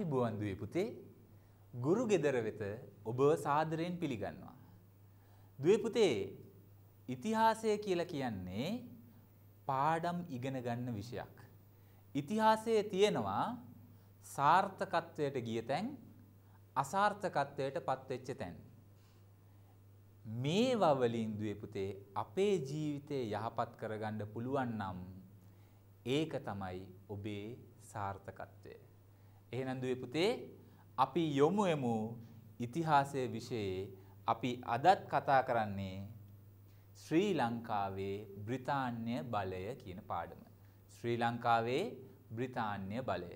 ආයුබෝවන් දුවේ පුතේ ගුරු ගෙදර වෙත ඔබව සාදරයෙන් පිළිගන්නවා. දුවේ පුතේ ඉතිහාසය කියලා කියන්නේ පාඩම් ඉගෙන ගන්න විෂයක්. ඉතිහාසයේ තියෙනවා සාර්ථකත්වයට ගිය තැන් අසාර්ථකත්වයට පත්වෙච්ච තැන්. මේවා වලින් දුවේ පුතේ අපේ ජීවිතේ යහපත් කරගන්න පුළුවන් නම් ඒක තමයි ඔබේ සාර්ථකත්වය. එහෙනම් දුවේ පුතේ අපි යොමු වෙමු ඉතිහාසයේ વિશે අපි අදත් කතා කරන්නේ ශ්‍රී ලංකාවේ බ්‍රිතාන්‍ය බලය කියන පාඩම. ශ්‍රී ලංකාවේ බ්‍රිතාන්‍ය බලය.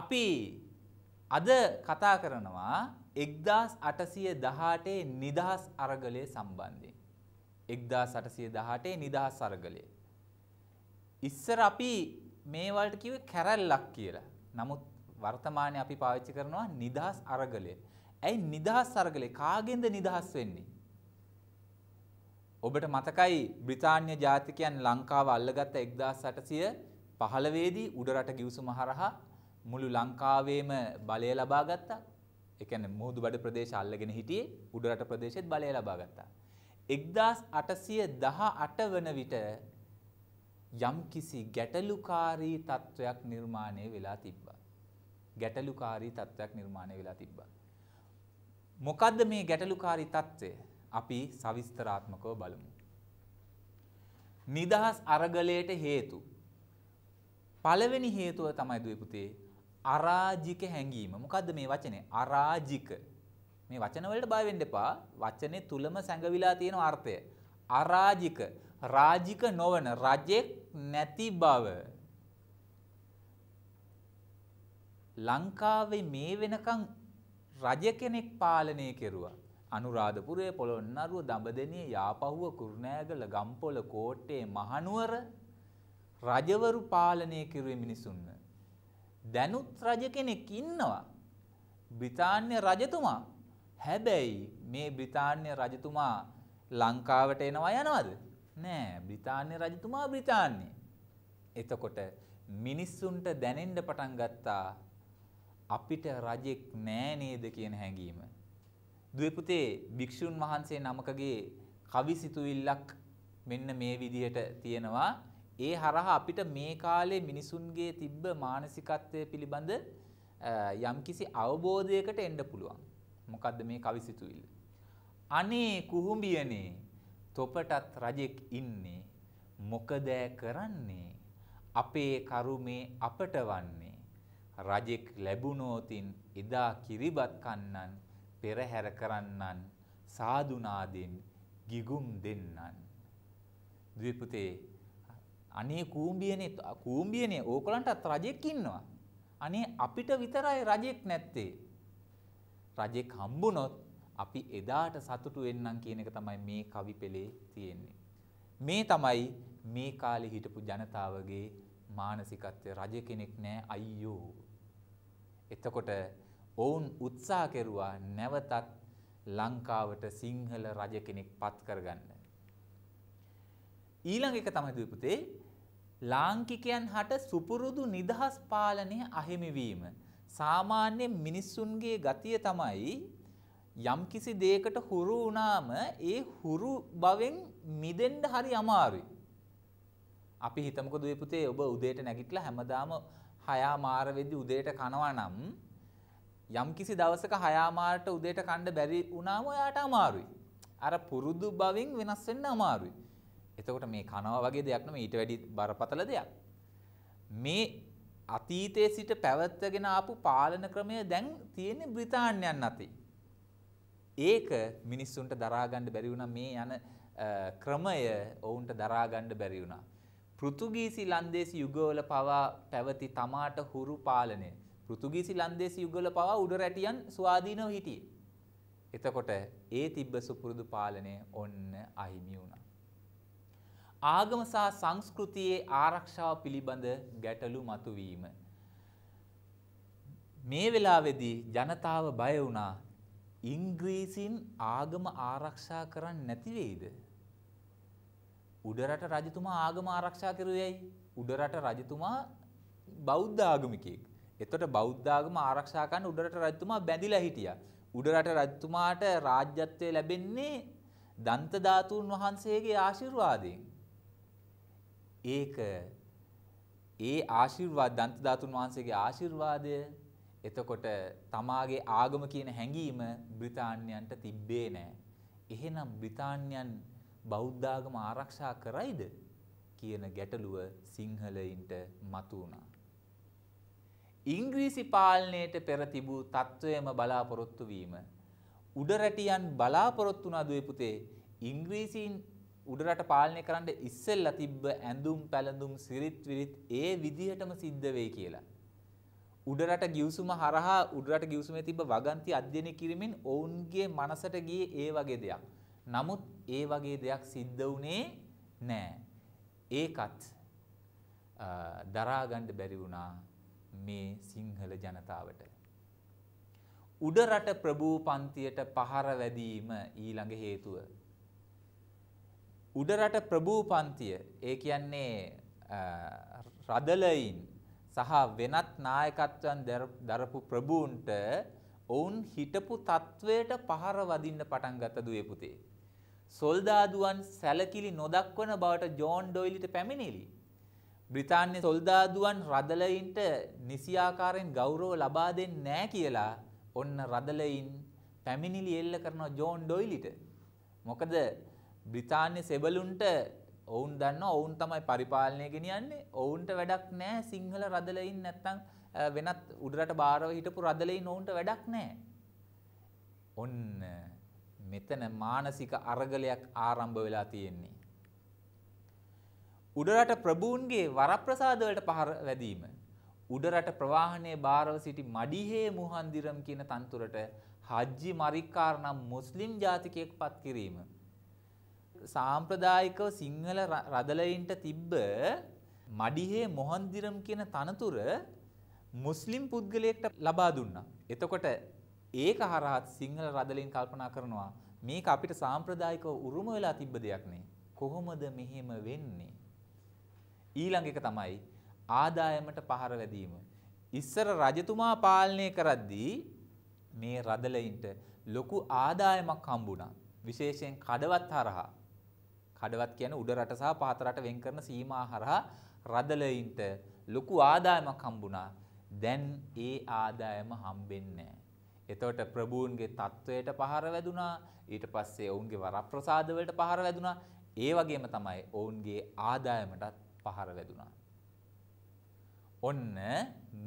අපි අද කතා කරනවා 1818 නිදහස් අරගලය සම්බන්ධයෙන්. 1818 නිදහස් අරගලය. ඉස්සර අපි මේ වලට කිව්වේ කැරැල්ලක් කියලා. නමුත් වර්තමානයේ අපි පාවිච්චි කරනවා නිදහස් අරගලය. ඇයි නිදහස් අරගලේ කාගෙන්ද නිදහස් වෙන්නේ? ඔබට මතකයි බ්‍රිතාන්‍ය ජාතිකයන් ලංකාව අල්ලගත්ත 1815 දී උඩරට ගිවිසුම හරහා මුළු ලංකාවේම බලය ලබා ගත්තා. ඒ කියන්නේ මුහුදුබඩ ප්‍රදේශ අල්ලගෙන හිටියේ උඩරට ප්‍රදේශෙත් බලය ලබා ගත්තා. 1818 වන විට යම්කිසි ගැටලුකාරී තත්වයක් නිර්මාණය වෙලා තිබ්බා. ගැටලුකාරී තත්වයක් නිර්මාණය වෙලා තිබ්බා. මොකද්ද මේ ගැටලුකාරී తত্ত্বය? අපි සවිස්තරාත්මකව බලමු. නිදහස් අරගලයට හේතු පළවෙනි හේතුව තමයි දුවේ පුතේ අරාජික හැඟීම. මොකද්ද මේ වචනේ? අරාජික. මේ වචන වලට බය වෙන්න එපා. වචනේ තුලම සැඟවිලා තියෙන අර්ථය. අරාජික. රාජික නොවන රජෙක් නැති බව ලංකාවේ මේ වෙනකන් රජ කෙනෙක් පාලනය කෙරුවා. අනුරාධපුරය පොළොන්නරුව දඹදෙනිය යාපහුව කුරුණෑගල ගම්පොල කෝට්ටේ මහනුවර රජවරු පාලනය කිරුවේ මිනිසුන්න. දැනුත් රජ කෙනෙක් ඉන්නවා. බ්‍රිතාන්‍ය රජතුමා. හැබැයි මේ බ්‍රිතාන්‍ය රජතුමා ලංකාවට එනවා යනවද? නෑ බ්‍රිතාන්‍ය රජතුමා බ්‍රිතාන්‍ය. එතකොට මිනිස්සුන්ට දැනෙන්න පටන් ගත්තා අපිට රජෙක් නෑ නේද කියන හැඟීම. දුවපුතේ භික්ෂුන් වහන්සේ නමකගේ කවි සිතුවිල්ලක් මෙන්න මේ විදිහට තියෙනවා. ඒ හරහා අපිට මේ කාලේ මිනිසුන්ගේ තිබ්බ මානසිකත්වය පිළිබඳ යම්කිසි අවබෝධයකට එන්න පුළුවන්. මොකද්ද මේ කවි සිතුවිල්ල? අනේ කුහුඹියනේ තොපටත් රජෙක් ඉන්නේ මොකදෑ කරන්නේ අපේ කරුමේ අපට වන්නේ රජෙක් ලැබුණෝතින් එදා කිරිබත් කන්නන් පෙරහැර කරන්නන් සාදුනාදෙන් ගිගුම් දෙන්නන් දවිපුතේ අනේ කූම්බියනේ කූම්බියනේ ඕකලන්ටත් රජෙක් ඉන්නවා අනේ අපිට විතරයි රජෙක් නැත්තේ රජෙක් හම්බුනොත් අපි එදාට සතුටු වෙන්නම් කියන එක තමයි මේ කවි පෙළේ තියෙන්නේ. මේ තමයි මේ කාලේ හිටපු ජනතාවගේ මානසිකත්වය රජ කෙනෙක් නෑ අයියෝ. එතකොට ඔවුන් උත්සාහ කෙරුවා නැවතත් ලංකාවට සිංහල රජ කෙනෙක් පත් කරගන්න. ඊළඟ එක තමයි දීපුතේ ලාංකිකයන් හට සුපුරුදු නිදහස් පාලනය අහිමිවීම. සාමාන්‍ය මිනිස්සුන්ගේ ගතිය තමයි යම්කිසි දෙයකට හුරු වුණාම ඒ හුරු බවෙන් මිදෙන්න හරි අමාරුයි. අපි හිතමුකෝ දුවේ පුතේ ඔබ උදේට නැගිටලා හැමදාම හයාමාර වෙද්දි උදේට කනවා නම් යම්කිසි දවසක හයාමාරට උදේට කන්න බැරි වුණාම ඔයාට අමාරුයි. අර පුරුදු බවෙන් වෙනස් වෙන්න අමාරුයි. එතකොට මේ කනවා වගේ දෙයක් නෙමෙයි ඊට වැඩි බරපතල දෙයක්. මේ අතීතයේ සිට පැවැත්වගෙන ආපු පාලන ක්‍රමය දැන් තියෙන්නේ බ්‍රිතාන්‍යයන් අතේ. ඒක මිනිස්සුන්ට දරාගන්න බැරි වුණා මේ යන ක්‍රමය ඔවුන්ට දරාගන්න බැරි වුණා. පෘතුගීසි ලන්දේසි යුගවල පවා පැවති තමාට හුරු පාලනය. පෘතුගීසි ලන්දේසි යුගවල පවා උඩ රැටියන් ස්වාධීනව හිටියේ. එතකොට ඒ තිබ්බ සුපුරුදු පාලනය ඔන්න අහිමි වුණා. ආගම සහ සංස්කෘතියේ ආරක්ෂාව පිළිබඳ ගැටලු මතුවීම මේ වෙලාවේදී ජනතාව බය වුණා ඉංග්‍රීසින් ආගම ආරක්ෂා කරන්න නැති වෙයිද? උඩරට රජතුමා ආගම ආරක්ෂා කරුවේයි. උඩරට රජතුමා බෞද්ධ ආගමිකයෙක්. එතකොට බෞද්ධ ආගම ආරක්ෂා කරන්න උඩරට රජතුමා බැඳිලා හිටියා. උඩරට රජතුමාට රාජ්‍යත්වය ලැබෙන්නේ දන්ත ධාතුන් වහන්සේගේ ආශිර්වාදයෙන්. ඒක ඒ ආශිර්වාද දන්ත ධාතුන් වහන්සේගේ ආශිර්වාදය එතකොට තමාගේ ආගම කියන හැඟීම බ්‍රිතාන්‍යයන්ට තිබ්බේ නෑ. එහෙනම් බ්‍රිතාන්‍යයන් බෞද්ධාගම ආරක්ෂා කරයිද කියන ගැටලුව සිංහලයින්ට මතු වුණා. ඉංග්‍රීසි පාලනයට පෙර තිබූ තත්ත්වයම බලාපොරොත්තු වීම උඩරටියන් බලාපොරොත්තු වුණා දුවේ පුතේ ඉංග්‍රීසීන් උඩරට පාලනය කරන්න ඉස්සෙල්ලා තිබ්බ ඇඳුම් පැළඳුම් සිරිත් විරිත් ඒ විදිහටම සිද්ධ වෙයි කියලා. උඩරට ගිවිසුම හරහා උඩරට ගිවිසුමේ තිබ්බ වගන්ති අධ්‍යයනය කිරීමෙන් ඔවුන්ගේ මනසට ගියේ ඒ වගේ දෙයක්. නමුත් ඒ වගේ දෙයක් සිද්ධ වුණේ නෑ. ඒකත් දරා ගන්න බැරි වුණා මේ සිංහල ජනතාවට. උඩරට ප්‍රභූ පන්තියට පහර වැදීම ඊළඟ හේතුව. උඩරට ප්‍රභූ පන්තිය ඒ කියන්නේ රදලයින් සහ වෙනත් නායකත්වයන් දරපු ප්‍රභූන්ට ඔවුන් හිටපු තත්වයට පහර වදින්න පටන් ගත්ත දුවේ පුතේ. සොල්දාදුවන් සැලකිලි නොදක්වන බවට ජෝන් ඩොයිලිට පැමිණිලි. බ්‍රිතාන්‍ය සොල්දාදුවන් රදලයින්ට නිසියාකාරයෙන් ගෞරව ලබා දෙන්නේ නැහැ කියලා ඔන්න රදලයින් පැමිණිලි එල්ල කරන ජෝන් ඩොයිලිට. මොකද බ්‍රිතාන්‍ය සෙබළුන්ට ඔවුන් දන්න ඔවුන් තමයි පරිපාලනය ගෙනියන්නේ ඔවුන්ට වැඩක් නෑ සිංහල රදලයින් නැත්තං වෙනත් උඩරට භාරව හිටපු රදලයින් ඔවුන්ට වැඩක් නෑ. ඔන්න මෙතන මානසික අරගලයක් ආරම්භ වෙලා තියෙන්නේ. උඩරට ප්‍රභූන්ගේ වරප්‍රසාදවලට පහර වැදීම. උඩරට ප්‍රවාහනයේ භාරව සිටි මඩිහේ මුහන්දිරම් කියන තන්තුරට හජ්ජි මරික්කාර නම් මුස්ලිම් ජාතිකයෙක් පත් කිරීම. සාම්ප්‍රදායිකව සිංහල රදලයින්ට තිබ්බ මඩිහේ මොහන්දිරම් කියන තනතුර මුස්ලිම් පුද්ගලයෙක්ට ලබා දුන්නා. එතකොට ඒක හරහත් සිංහල රදලින් කල්පනා කරනවා මේක අපිට සාම්ප්‍රදායිකව උරුම වෙලා තිබ්බ දෙයක් නේ. කොහොමද මෙහෙම වෙන්නේ? ඊළඟ එක තමයි ආදායමට පහර වැදීම. ඉස්සර රජතුමා පාලනය කරද්දී මේ රදලයින්ට ලොකු ආදායමක් හම්බුණා. විශේෂයෙන් කඩවත් හරහා කඩවත් කියන උඩ රට සහ පහත රට වෙන් කරන සීමා හරහා රදලයින්ට ලොකු ආදායමක් හම්බුණා. දැන් ඒ ආදායම හම්බෙන්නේ එතකොට ප්‍රභූන්ගේ තත්වයට පහර වැදුනා ඊට පස්සේ ඔවුන්ගේ වරප්‍රසාද වලට පහර වැදුනා ඒ වගේම තමයි ඔවුන්ගේ ආදායමටත් පහර වැදුනා ඔන්න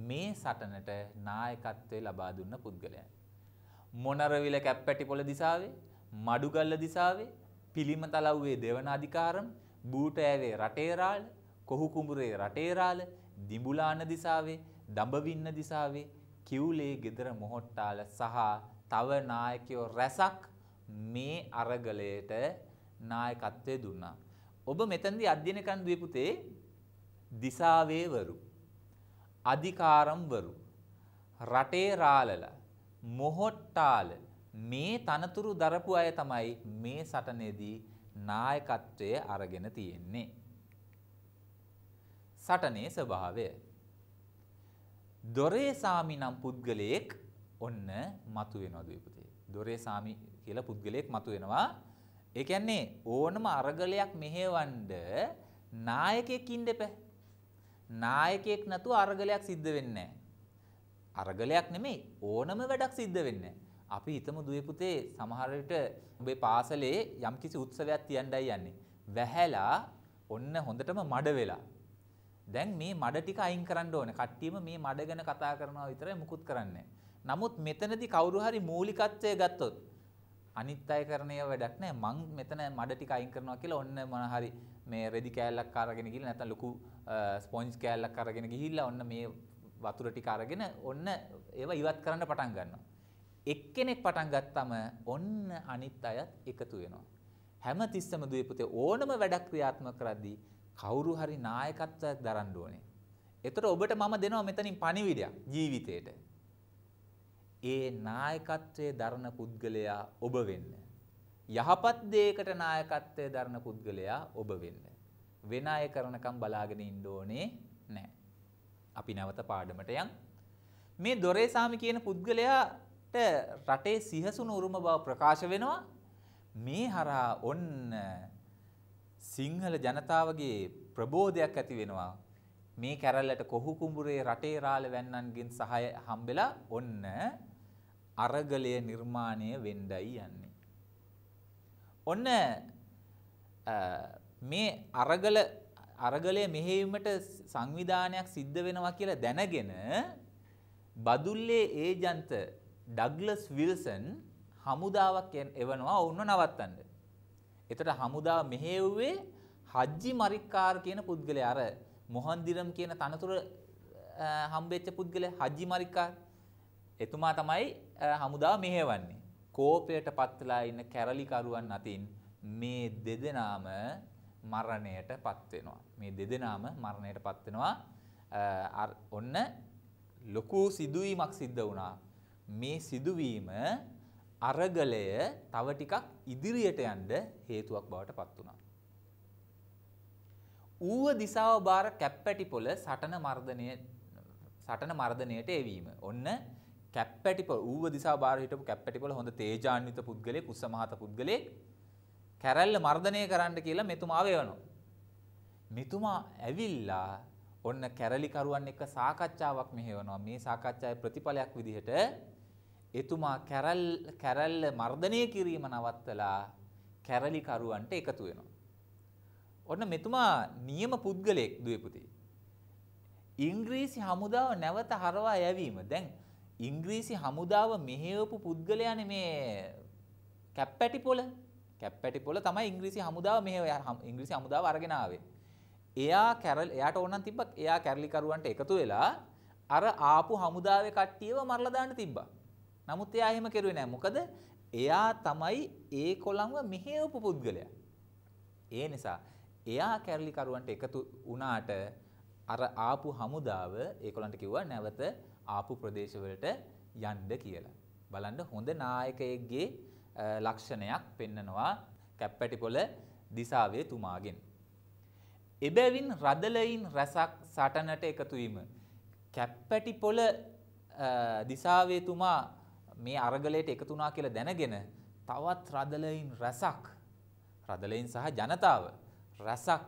මේ සටනට නායකත්වය ලබා දුන්න පුද්ගලයන් මොනරවිල කැප්පැටි පොළ දිසාවේ මඩුගල්ල දිසාවේ පිළිමතලව්වේ දෙවන අධිකාරම්, බූටෑවේ රටේරාල, කොහුකුඹුරේ රටේරාල, දිඹුලාන දිසාවේ, දඹවින්න දිසාවේ, කිවුලේ ගෙදර මොහොට්ටාල සහ තව නායකයෝ රැසක් මේ අරගලයට නායකත්වය දුන්නා. ඔබ මෙතනදී අධ්‍යයන කරන දුවේ පුතේ දිසාවේවරු අධිකාරම්වරු රටේ රාලලා මොහොට්ටාල මේ තනතුරු දරපු අය තමයි මේ සටනේදී නායකත්වය අරගෙන තියෙන්නේ. සටනේ ස්වභාවය. දොරේසාමි නම් පුද්ගලයෙක් ඔන්න මතුවෙනවා දීපතේ. දොරේසාමි කියලා පුද්ගලයෙක් මතුවෙනවා. ඒ කියන්නේ ඕනම අරගලයක් මෙහෙවන්න නායකයෙක් ඉන්න එපා. නායකයෙක් නැතුව අරගලයක් සිද්ධ වෙන්නේ නැහැ. අරගලයක් නෙමෙයි ඕනම වැඩක් සිද්ධ වෙන්නේ නැහැ. අපි හිතමු දුවේ පුතේ සමහර විට ඔබේ පාසලේ යම්කිසි උත්සවයක් තියන්නයි යන්නේ. වැහැලා ඔන්න හොඳටම මඩ වෙලා. දැන් මේ මඩ ටික අයින් කරන්න ඕනේ. කට්ටියම මේ මඩ ගැන කතා කරනවා විතරයි මුකුත් කරන්නේ නමුත් මෙතනදී කවුරු හරි මූලිකත්වය ගත්තොත් අනිත් අය කරන ඒවා වැඩක් නැහැ. මං මෙතන මඩ ටික අයින් කරනවා කියලා ඔන්න මොන හරි මේ රෙදි කෑල්ලක් අරගෙන ගිහලා නැත්නම් ලොකු ස්පොන්ජ් කෑල්ලක් අරගෙන ගිහිල්ලා ඔන්න මේ වතුර ටික අරගෙන ඔන්න ඒවා ඉවත් කරන්න පටන් ගන්නවා. එක්කෙනෙක් පටන් ගත්තම ඔන්න අනිත් අයත් එකතු වෙනවා. හැම තිස්සම දුවේ පුතේ ඕනම වැඩක් ක්‍රියාත්මක කරද්දී කවුරු හරි නායකත්වයක් දරන්න ඕනේ. එතකොට ඔබට මම දෙනවා මෙතනින් පණිවිඩයක් ජීවිතේට. ඒ නායකත්වයේ දරන පුද්ගලයා ඔබ වෙන්න. යහපත් දෙයකට නායකත්වයේ දරන පුද්ගලයා ඔබ වෙන්න. වෙන අය කරනකම් බලාගෙන ඉන්න ඕනේ නැහැ. අපි නැවත පාඩමට යන්. මේ දොරේසාමි කියන පුද්ගලයා රටේ සිහසුණු උරුම බව ප්‍රකාශ වෙනවා මේ හරහා ඔන්න සිංහල ජනතාවගේ ප්‍රබෝධයක් ඇති වෙනවා මේ කැරල්ලට කොහු කුඹුරේ රටේ රාළ වැන්නන්ගෙන් සහාය හම්බෙලා ඔන්න අරගලය නිර්මාණය වෙන්නයි යන්නේ ඔන්න මේ අරගල අරගලය මෙහෙවීමට සංවිධානයක් සිද්ධ වෙනවා කියලා දැනගෙන බදුල්ලේ ඒජන්ත ඩග්ලස් විල්සන් හමුදාවක් එවනවා ඔවුන්ව නවත්තන්න. එතට හමුදා මෙහෙව්වේ හජ්ජි මරික්කාර් කියන පුද්ගලයා අර මොහන්දිරම් කියන තනතුර හම්බෙච්ච පුද්ගලයා හජ්ජි මරික්කාර් එතුමා තමයි හමුදාව මෙහෙවන්නේ. කෝපයට පත්ලා ඉන්න කැරලිකරුවන් අතින් මේ දෙදෙනාම මරණයට පත් වෙනවා. මේ දෙදෙනාම මරණයට පත් වෙනවා. ඔන්න ලොකු සිදුවීමක් සිද්ධ වුණා. මේ සිදුවීම අරගලය තව ටිකක් ඉදිරියට යන්න හේතුවක් බවට පත් වුණා. ඌව දිසාව බාර කැප්පැටි පොළ සටන මර්ධනය සටන මර්ධනයට එවීම. ඔන්න කැප්පැටි පොළ ඌව දිසාව බාර හිටපු කැප්පැටි පොළ හොඳ තේජාන්විත පුද්ගලයෙක් උස්සමහත පුද්ගලයෙක් කැරැල්ල මර්ධනය කරන්න කියලා මෙතුමාව එවනවා. මෙතුමා ඇවිල්ලා ඔන්න කැරලිකරුවන් එක්ක සාකච්ඡාවක් මෙහෙවනවා. මේ සාකච්ඡාවේ ප්‍රතිඵලයක් විදිහට එතුමා කැරල් කැරල්ල මර්ධනය කිරීම නවත්තලා කැරලිකරුවන්ට එකතු වෙනවා. ඔන්න මෙතුමා නියම පුද්ගලයෙක් දුවපුතේ. ඉංග්‍රීසි හමුදාව නැවත හරවා යැවීම. දැන් ඉංග්‍රීසි හමුදාව මෙහෙවපු පුද්ගලයානේ මේ කැප්පැටි පොළ. කැප්පැටි පොළ තමයි ඉංග්‍රීසි හමුදාව මෙහෙව ඉංග්‍රීසි හමුදාව අරගෙන ආවේ. එයා කැරල් එයාට ඕනනම් තිබ්බක් එයා කැරලිකරුවන්ට එකතු වෙලා අර ආපු හමුදාවේ කට්ටියව මරලා දාන්න තිබ්බා. නමුත් එයා එහෙම කෙරුවේ නැහැ. මොකද එයා තමයි ඒ කොළඹ මෙහෙවපු පුද්ගලයා. ඒ නිසා එයා කැරලිකරුවන්ට එකතු වුණාට අර ආපු හමුදාව ඒගොල්ලන්ට කිව්වා නැවත ආපු ප්‍රදේශවලට යන්න කියලා. බලන්න හොඳ නායකයෙක්ගේ ලක්ෂණයක් පෙන්නනවා කැප්පැටිපොළ දිසාවේ තුමාගෙන්. එබැවින් රදලයින් රැසක් සටනට එකතු වීම කැප්පැටිපොළ දිසාවේ තුමා මේ අරගලයට එකතු වුණා කියලා දැනගෙන තවත් රදලයින් රසක් රදලයින් සහ ජනතාව රසක්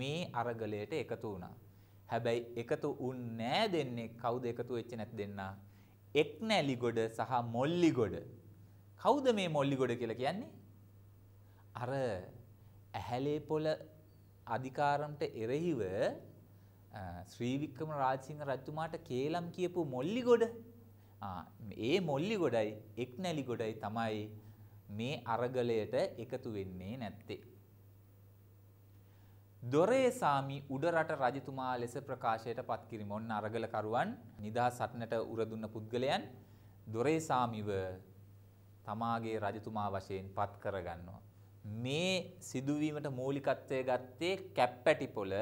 මේ අරගලයට එකතු වුණා. හැබැයි එකතු උන්නේ දෙන්නේ කවුද එකතු වෙච්ච නැති දෙන්නා? එක්නැලිගොඩ සහ මොල්ලිගොඩ. කවුද මේ මොල්ලිගොඩ කියලා කියන්නේ? අර ඇහැලේ පොළ අධිකාරම්ට එරෙහිව ශ්‍රී වික්‍රම රාජසිංහ රජතුමාට කේලම් කියපු මොල්ලිගොඩ ඒ මොල්ලි ගොඩයි එක් නැලි ගොඩයි තමයි මේ අරගලයට එකතු වෙන්නේ නැත්තේ. දොරේ සාමි උඩරට රජතුමා ලෙස ප්‍රකාශයට පත්කිරීම ඔන්න අරගලකරුවන් නිදහස් සටනට උරදුන්න පුද්ගලයන් දොරේ සාමිව තමාගේ රජතුමා වශයෙන් පත් කරගන්නවා. මේ සිදුවීමට මූලිකත්වය ගත්තේ කැප්පැටි පොළ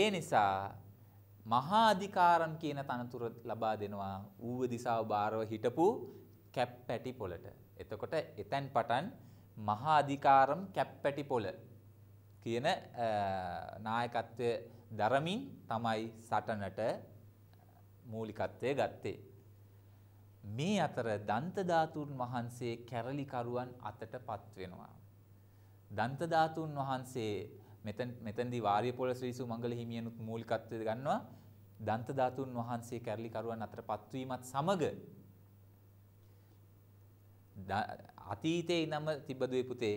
ඒ නිසා මහා අධිකාරම් කියන තනතුර ලබා දෙනවා ඌව දිසාව බාරව හිටපු කැප් පැටි පොලට. එතකොට එතැන් පටන් මහා අධිකාරම් කැප් පැටි පොල කියන නායකත්වය දරමින් තමයි සටනට මූලිකත්වය ගත්තේ. මේ අතර දන්තධාතුන් වහන්සේ කැරලිකරුවන් අතට පත්වෙනවා. දන්තධාතුන් වහන්සේ මෙතන මෙතනදී වාරියපොළ ශ්‍රී සුමංගල හිමියනුත් මූලිකත්වය ගන්නවා දන්ත ධාතුන් වහන්සේ කැරලිකරුවන් අතර පත්වීමත් සමග අතීතයේ ඉඳන්ම තිබදුවේ පුතේ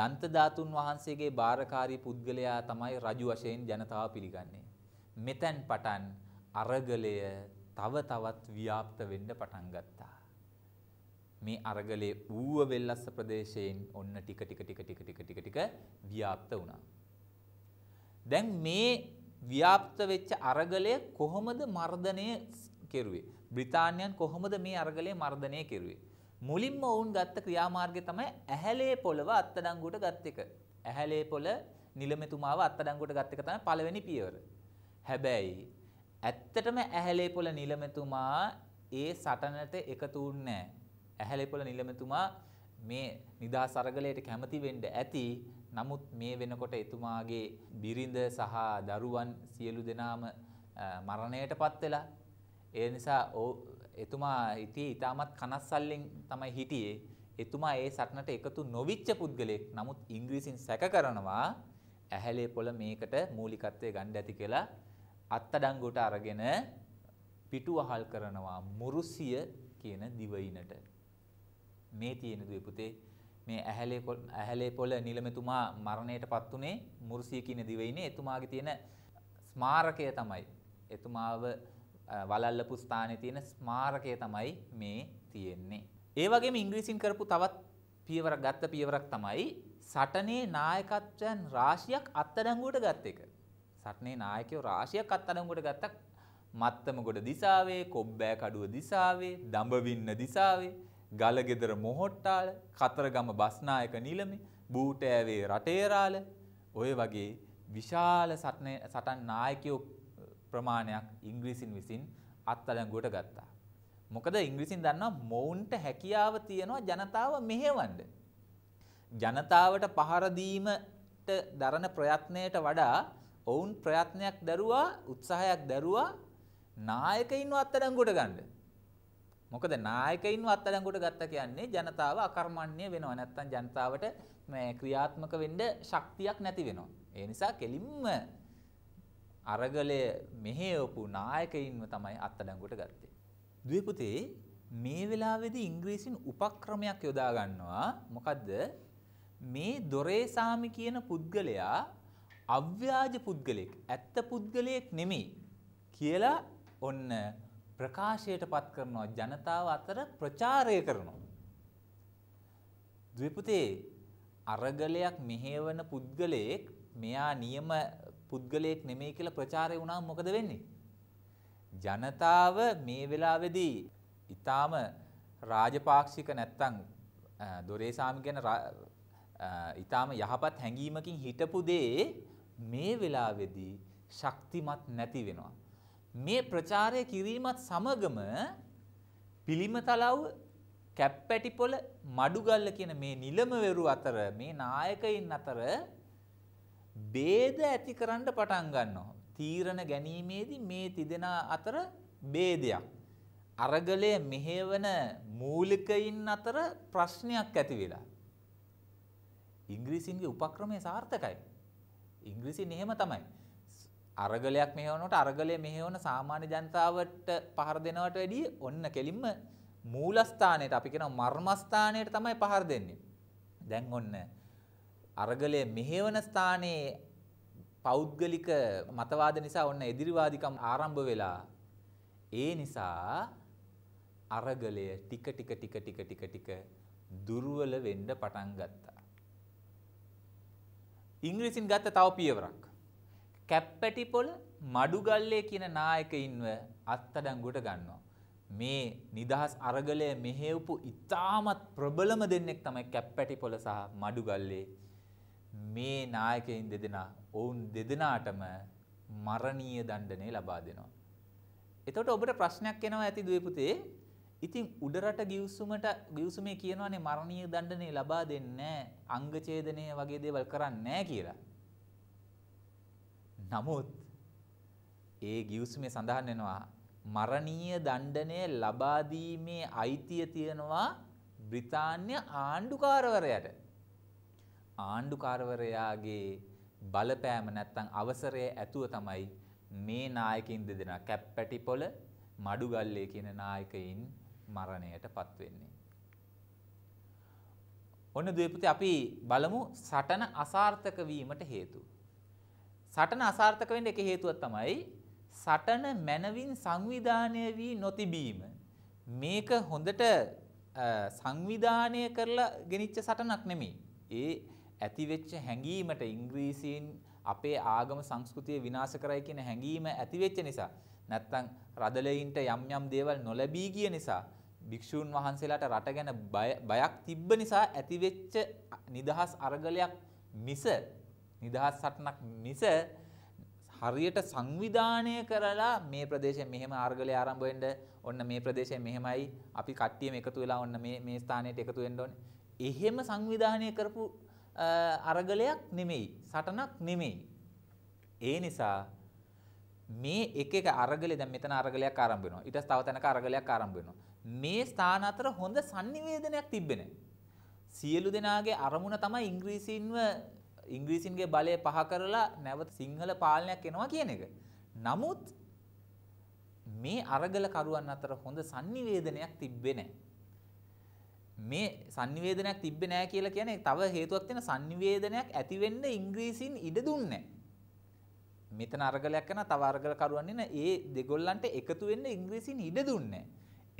දන්ත ධාතුන් වහන්සේගේ බාරකාරී පුද්ගලයා තමයි රජු වශයෙන් ජනතාව පිළිගන්නේ. මෙතෙන් පටන් අරගලය තව තවත් ව්‍යාප්ත වෙන්න පටන් ගත්තා. මේ අරගලේ ඌව වෙල්ලස්ස ප්‍රදේශයෙන් ඔන්න ටික ටික ටික ටික ටික ටික ටික ව්‍යාප්ත වුණා. දැන් මේ ව්‍යාප්ත වෙච්ච අරගලය කොහොමද මර්ධනය කෙරුවේ? බ්‍රිතාන්‍යයන් කොහොමද මේ අරගලය මර්ධනය කෙරුවේ? මුලින්ම ඔවුන් ගත්ත ක්‍රියාමාර්ගය තමයි ඇහැලේ පොළව අත්අඩංගුවට ගත් එක. ඇහැලේ පොළ නිලමෙතුමාව අත්අඩංගුවට ගත් එක තමයි පළවෙනි පියවර. හැබැයි ඇත්තටම ඇහැලේ පොළ නිලමෙතුමා ඒ සටනට එකතු වුණේ නැහැ. ඇහැලේ පොළ නිලමෙතුමා මේ නිදහස් අරගලයට කැමති වෙන්න ඇති නමුත් මේ වෙනකොට එතුමාගේ බිරිඳ සහ දරුවන් සියලු දෙනාම මරණයටපත් වෙලා ඒ නිසා එතුමා හිටියේ ඊටමත් කනස්සල්ලෙන් තමයි හිටියේ. එතුමා ඒ සටනට එකතු නොවිච්ච පුද්ගලයෙක්. නමුත් ඉංග්‍රීසින් සැක කරනවා ඇහැලේ පොළ මේකට මූලිකත්වය ගන්න ඇති කියලා අත්අඩංගුවට අරගෙන පිටුවහල් කරනවා මුරුසිය කියන දිවයිනට. මේ තියෙන දුවේ පුතේ මේ ඇහැලේ ඇහැලේ පොළ නිලමෙතුමා මරණයටපත් උනේ මුර්සිය කියන දිවයිනේ එතුමාගේ තියෙන ස්මාරකය තමයි එතුමාව වලල්ලපු ස්ථානයේ තියෙන ස්මාරකය තමයි මේ තියෙන්නේ. ඒ වගේම ඉංග්‍රීසින් කරපු තවත් පියවරක් ගත්ත පියවරක් තමයි සටනේ නායකත්වයන් රාශියක් අත්අඩංගුවට ගත් එක. සටනේ නායකයෝ රාශියක් අත්අඩංගුවට ගත්තක් මත්තමගොඩ දිසාවේ, කොබ්බෑ කඩුව දිසාවේ, දඹවින්න දිසාවේ ගලගෙදර මොහොට්ටාල කතරගම බස්නායක නිලමේ බූටෑවේ රටේරාල ඔය වගේ විශාල සටන් නායකයෝ ප්‍රමාණයක් ඉංග්‍රීසින් විසින් අත්අඩංගුවට ගත්තා. මොකද ඉංග්‍රීසින් දන්නවා මොවුන්ට හැකියාව තියෙනවා ජනතාව මෙහෙවන්න. ජනතාවට පහර දීමට දරන ප්‍රයත්නයට වඩා ඔවුන් ප්‍රයත්නයක් දරුවා උත්සාහයක් දරුවා නායකයින්ව අත්අඩංගුවට ගන්න. මොකද නායකයින්ව අත්අඩංගුවට ගත්ත කියන්නේ ජනතාව අකර්මණ්‍ය වෙනවා. නැත්තම් ජනතාවට මේ ක්‍රියාත්මක වෙන්න ශක්තියක් නැති වෙනවා. ඒ නිසා කෙලින්ම අරගලයේ මෙහෙවපු නායකයින්ව තමයි අත්අඩංගුවට ගත්තේ. දුවේපුතේ මේ වෙලාවේදී ඉංග්‍රීසින් උපක්‍රමයක් යොදා ගන්නවා. මොකද්ද? මේ දොරේසාමි කියන පුද්ගලයා අව්‍යාජ පුද්ගලෙක් ඇත්ත පුද්ගලයෙක් නෙමෙයි කියලා ඔන්න ප්‍රකාශයට පත් කරනවා ජනතාව අතර ප්‍රචාරය කරනවා. දවිපුතේ අරගලයක් මෙහෙවන පුද්ගලයෙක් මෙයා නියම පුද්ගලයෙක් නෙමෙයි කියලා ප්‍රචාරය වුණාම මොකද වෙන්නේ? ජනතාව මේ වෙලාවේදී ඊටාම රාජපාක්ෂික නැත්තම් දොරේසාමි ගැන ඊටාම යහපත් හැඟීමකින් හිටපු දේ මේ වෙලාවේදී ශක්තිමත් නැති වෙනවා. මේ ප්‍රචාරය කිරීමත් සමගම පිළිමතලව් කැප්පැටිපොළ මඩුගල්ල කියන මේ නිලමවරු අතර මේ නායකයින් අතර බේද ඇති කරන්න පටන් ගන්නවා. තීරණ ගැනීමේදී මේ තිදෙනා අතර ભેදයක්. අරගලයේ මෙහෙවන මූලිකයින් අතර ප්‍රශ්නයක් ඇති වෙලා. ඉංග්‍රීසින්ගේ උපක්‍රමය සාර්ථකයි. ඉංග්‍රීසින් එහෙම තමයි. අරගලයක් මෙහෙවනකොට අරගලයේ මෙහෙවන සාමාන්‍ය ජනතාවට පහර දෙනවට වැඩිය ඔන්න කෙලින්ම මූලස්ථානයට අපි කියන මර්මස්ථානයට තමයි පහර දෙන්නේ. දැන් ඔන්න අරගලයේ මෙහෙවන ස්ථානයේ පෞද්ගලික මතවාද නිසා ඔන්න එදිරිවාදිකම් ආරම්භ වෙලා ඒ නිසා අරගලය ටික ටික ටික ටික ටික ටික දුර්වල වෙන්න පටන් ගත්තා. ඉංග්‍රීසින් ගත්ත තව පියවරක්. කැප්පැටිපොළ මඩුගල්ලේ කියන නායකයින්ව අත්අඩංගුවට ගන්නවා. මේ නිදහස් අරගලය මෙහෙවපු ඉතාමත් ප්‍රබලම දෙන්නෙක් තමයි කැප්පැටිපොළ සහ මඩුගල්ලේ. මේ නායකයින් දෙදෙනා ඔවුන් දෙදෙනාටම මරණීය දණ්ඩනය ලබා දෙනවා. එතකොට ඔබට ප්‍රශ්නයක් එනවා ඇති දුවේ පුතේ. ඉතින් උඩරට ගිවිසුමට ගිවිසුමේ කියනවානේ මරණීය දණ්ඩනය ලබා දෙන්නේ අංග ඡේදනය වගේ දේවල් කරන්නේ නැහැ කියලා. නමුත් ඒ ගිවිසුමේ සඳහන් වෙනවා මරණීය දණ්ඩනය ලබා දීමේ අයිතිය තියෙනවා බ්‍රිතාන්‍ය ආණ්ඩුකාරවරයාට. ආණ්ඩුකාරවරයාගේ බලපෑම නැත්තම් අවසරය ඇතුව තමයි මේ නායකින් දෙදෙනා කැප්පැටිපොළ මඩුගල්ලේ කියන නායකයින් මරණයටපත් වෙන්නේ. ඔන්න දුවේපති අපි බලමු සටන අසාර්ථක වීමට හේතු. සටන අසාර්ථක වෙන්න එක හේතුවක් තමයි සටන මනවින් සංවිධානය වී නොතිබීම. මේක හොඳට සංවිධානය කරලා ගෙනිච්ච සටනක් නෙමෙයි. ඒ ඇතිවෙච්ච හැඟීමට ඉංග්‍රීසීන් අපේ ආගම සංස්කෘතිය විනාශ කරයි කියන හැඟීම ඇතිවෙච්ච නිසා නැත්තම් රදලෙයින්ට යම් යම් දේවල් නොලැබී ගිය නිසා භික්ෂූන් වහන්සේලාට රට ගැන බයක් තිබ්බ නිසා ඇතිවෙච්ච නිදහස් අරගලයක් මිස නිදහස් සටනක් මිස හරියට සංවිධානය කරලා මේ ප්‍රදේශයේ මෙහෙම ආර්ගලේ ආරම්භ වෙන්න ඔන්න මේ ප්‍රදේශයේ මෙහෙමයි අපි කට්ටියම එකතු වෙලා ඔන්න මේ මේ ස්ථානයට එකතු වෙන්න ඕනේ. එහෙම සංවිධානය කරපු අරගලයක් නෙමෙයි. සටනක් නෙමෙයි. ඒ නිසා මේ එක එක අරගලේ දැන් මෙතන අරගලයක් ආරම්භ වෙනවා. ඊට තව තැනක අරගලයක් ආරම්භ වෙනවා. මේ ස්ථාන අතර හොඳ sannivedanayak තිබ්බේ නැහැ. සියලු දෙනාගේ අරමුණ තමයි ඉංග්‍රීසීන්ව ඉංග්‍රීසින්ගේ බලය පහ කරලා නැවත සිංහල පාලනයක් එනවා කියන එක. නමුත් මේ අරගල කරුවන් අතර හොඳ sannivedanayak තිබ්බේ නැහැ. මේ sannivedanayak තිබ්බේ නැහැ කියලා කියන්නේ තව හේතුවක් තියෙන sannivedanayak ඇති වෙන්න ඉංග්‍රීසින් ඉඩ දුන්නේ මෙතන අරගලයක් කරන තව අරගල කරුවන් ඉන්න ඒ දෙගොල්ලන්ට එකතු වෙන්න ඉංග්‍රීසින් ඉඩ දුන්නේ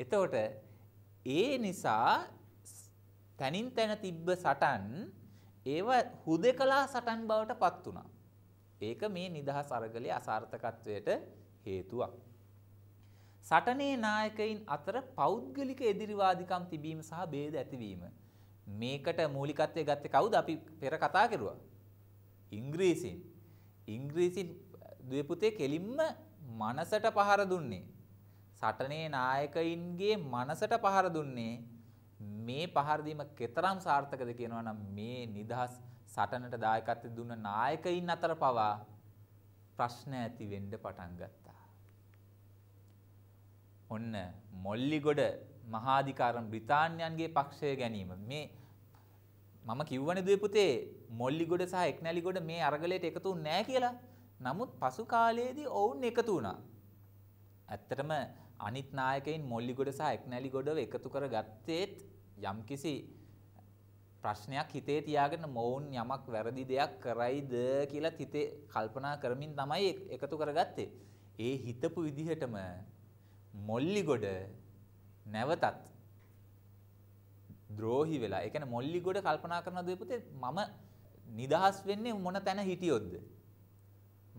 එතකොට ඒ නිසා තනින් තන තිබ්බ සටන් ඒව හුදෙකලා සටන් බවට පත් වුණා. ඒක මේ නිදහස් අරගලයේ අසාර්ථකත්වයට හේතුවක්. සටනේ නායකයින් අතර පෞද්ගලික එදිරිවාදිකම් තිබීම සහ ભેද ඇතිවීම මේකට මූලිකත්වයේ ගත්තේ කවුද අපි පෙර කතා කරුවා ඉංග්‍රීසින් ඉංග්‍රීසින් ද්වේපුතේ කෙලින්ම මනසට පහර දුන්නේ සටනේ නායකයින්ගේ මනසට පහර දුන්නේ මේ පහර දීම කෙතරම් සාර්ථකද කියනවා නම් මේ නිදහස් සටනට දායකත්ව දුන්න නායකයින් අතර පවා ප්‍රශ්න ඇති වෙන්න පටන් ගත්තා. ඔන්න මොල්ලිගොඩ මහාධිකාරම් බ්‍රිතාන්‍යයන්ගේ පක්ෂය ගැනීම මේ මම කිව්වනේ දුවේ පුතේ මොල්ලිගොඩ සහ එක්නැලිගොඩ මේ අරගලයට එකතු වුනේ නැහැ කියලා. නමුත් පසු කාලයේදී ඔවුන් එකතු වුණා. ඇත්තටම අනිත් නායකයින් මොල්ලිගොඩ සහ එක්නැලිගොඩව එකතු කරගත්තේත් යම්කිසි ප්‍රශ්නයක් හිතේ තියාගෙන මොවුන් යමක් වැරදි දෙයක් කරයිද කියලා හිතේ කල්පනා කරමින් තමයි එකතු කරගත්තේ. ඒ හිතපු විදිහටම මොල්ලිගොඩ නැවතත් ද්‍රෝහි වෙලා. ඒ කියන්නේ මොල්ලිගොඩ කල්පනා කරන දේ පුතේ මම නිදහස් වෙන්නේ මොන තැන හිටියොත්ද?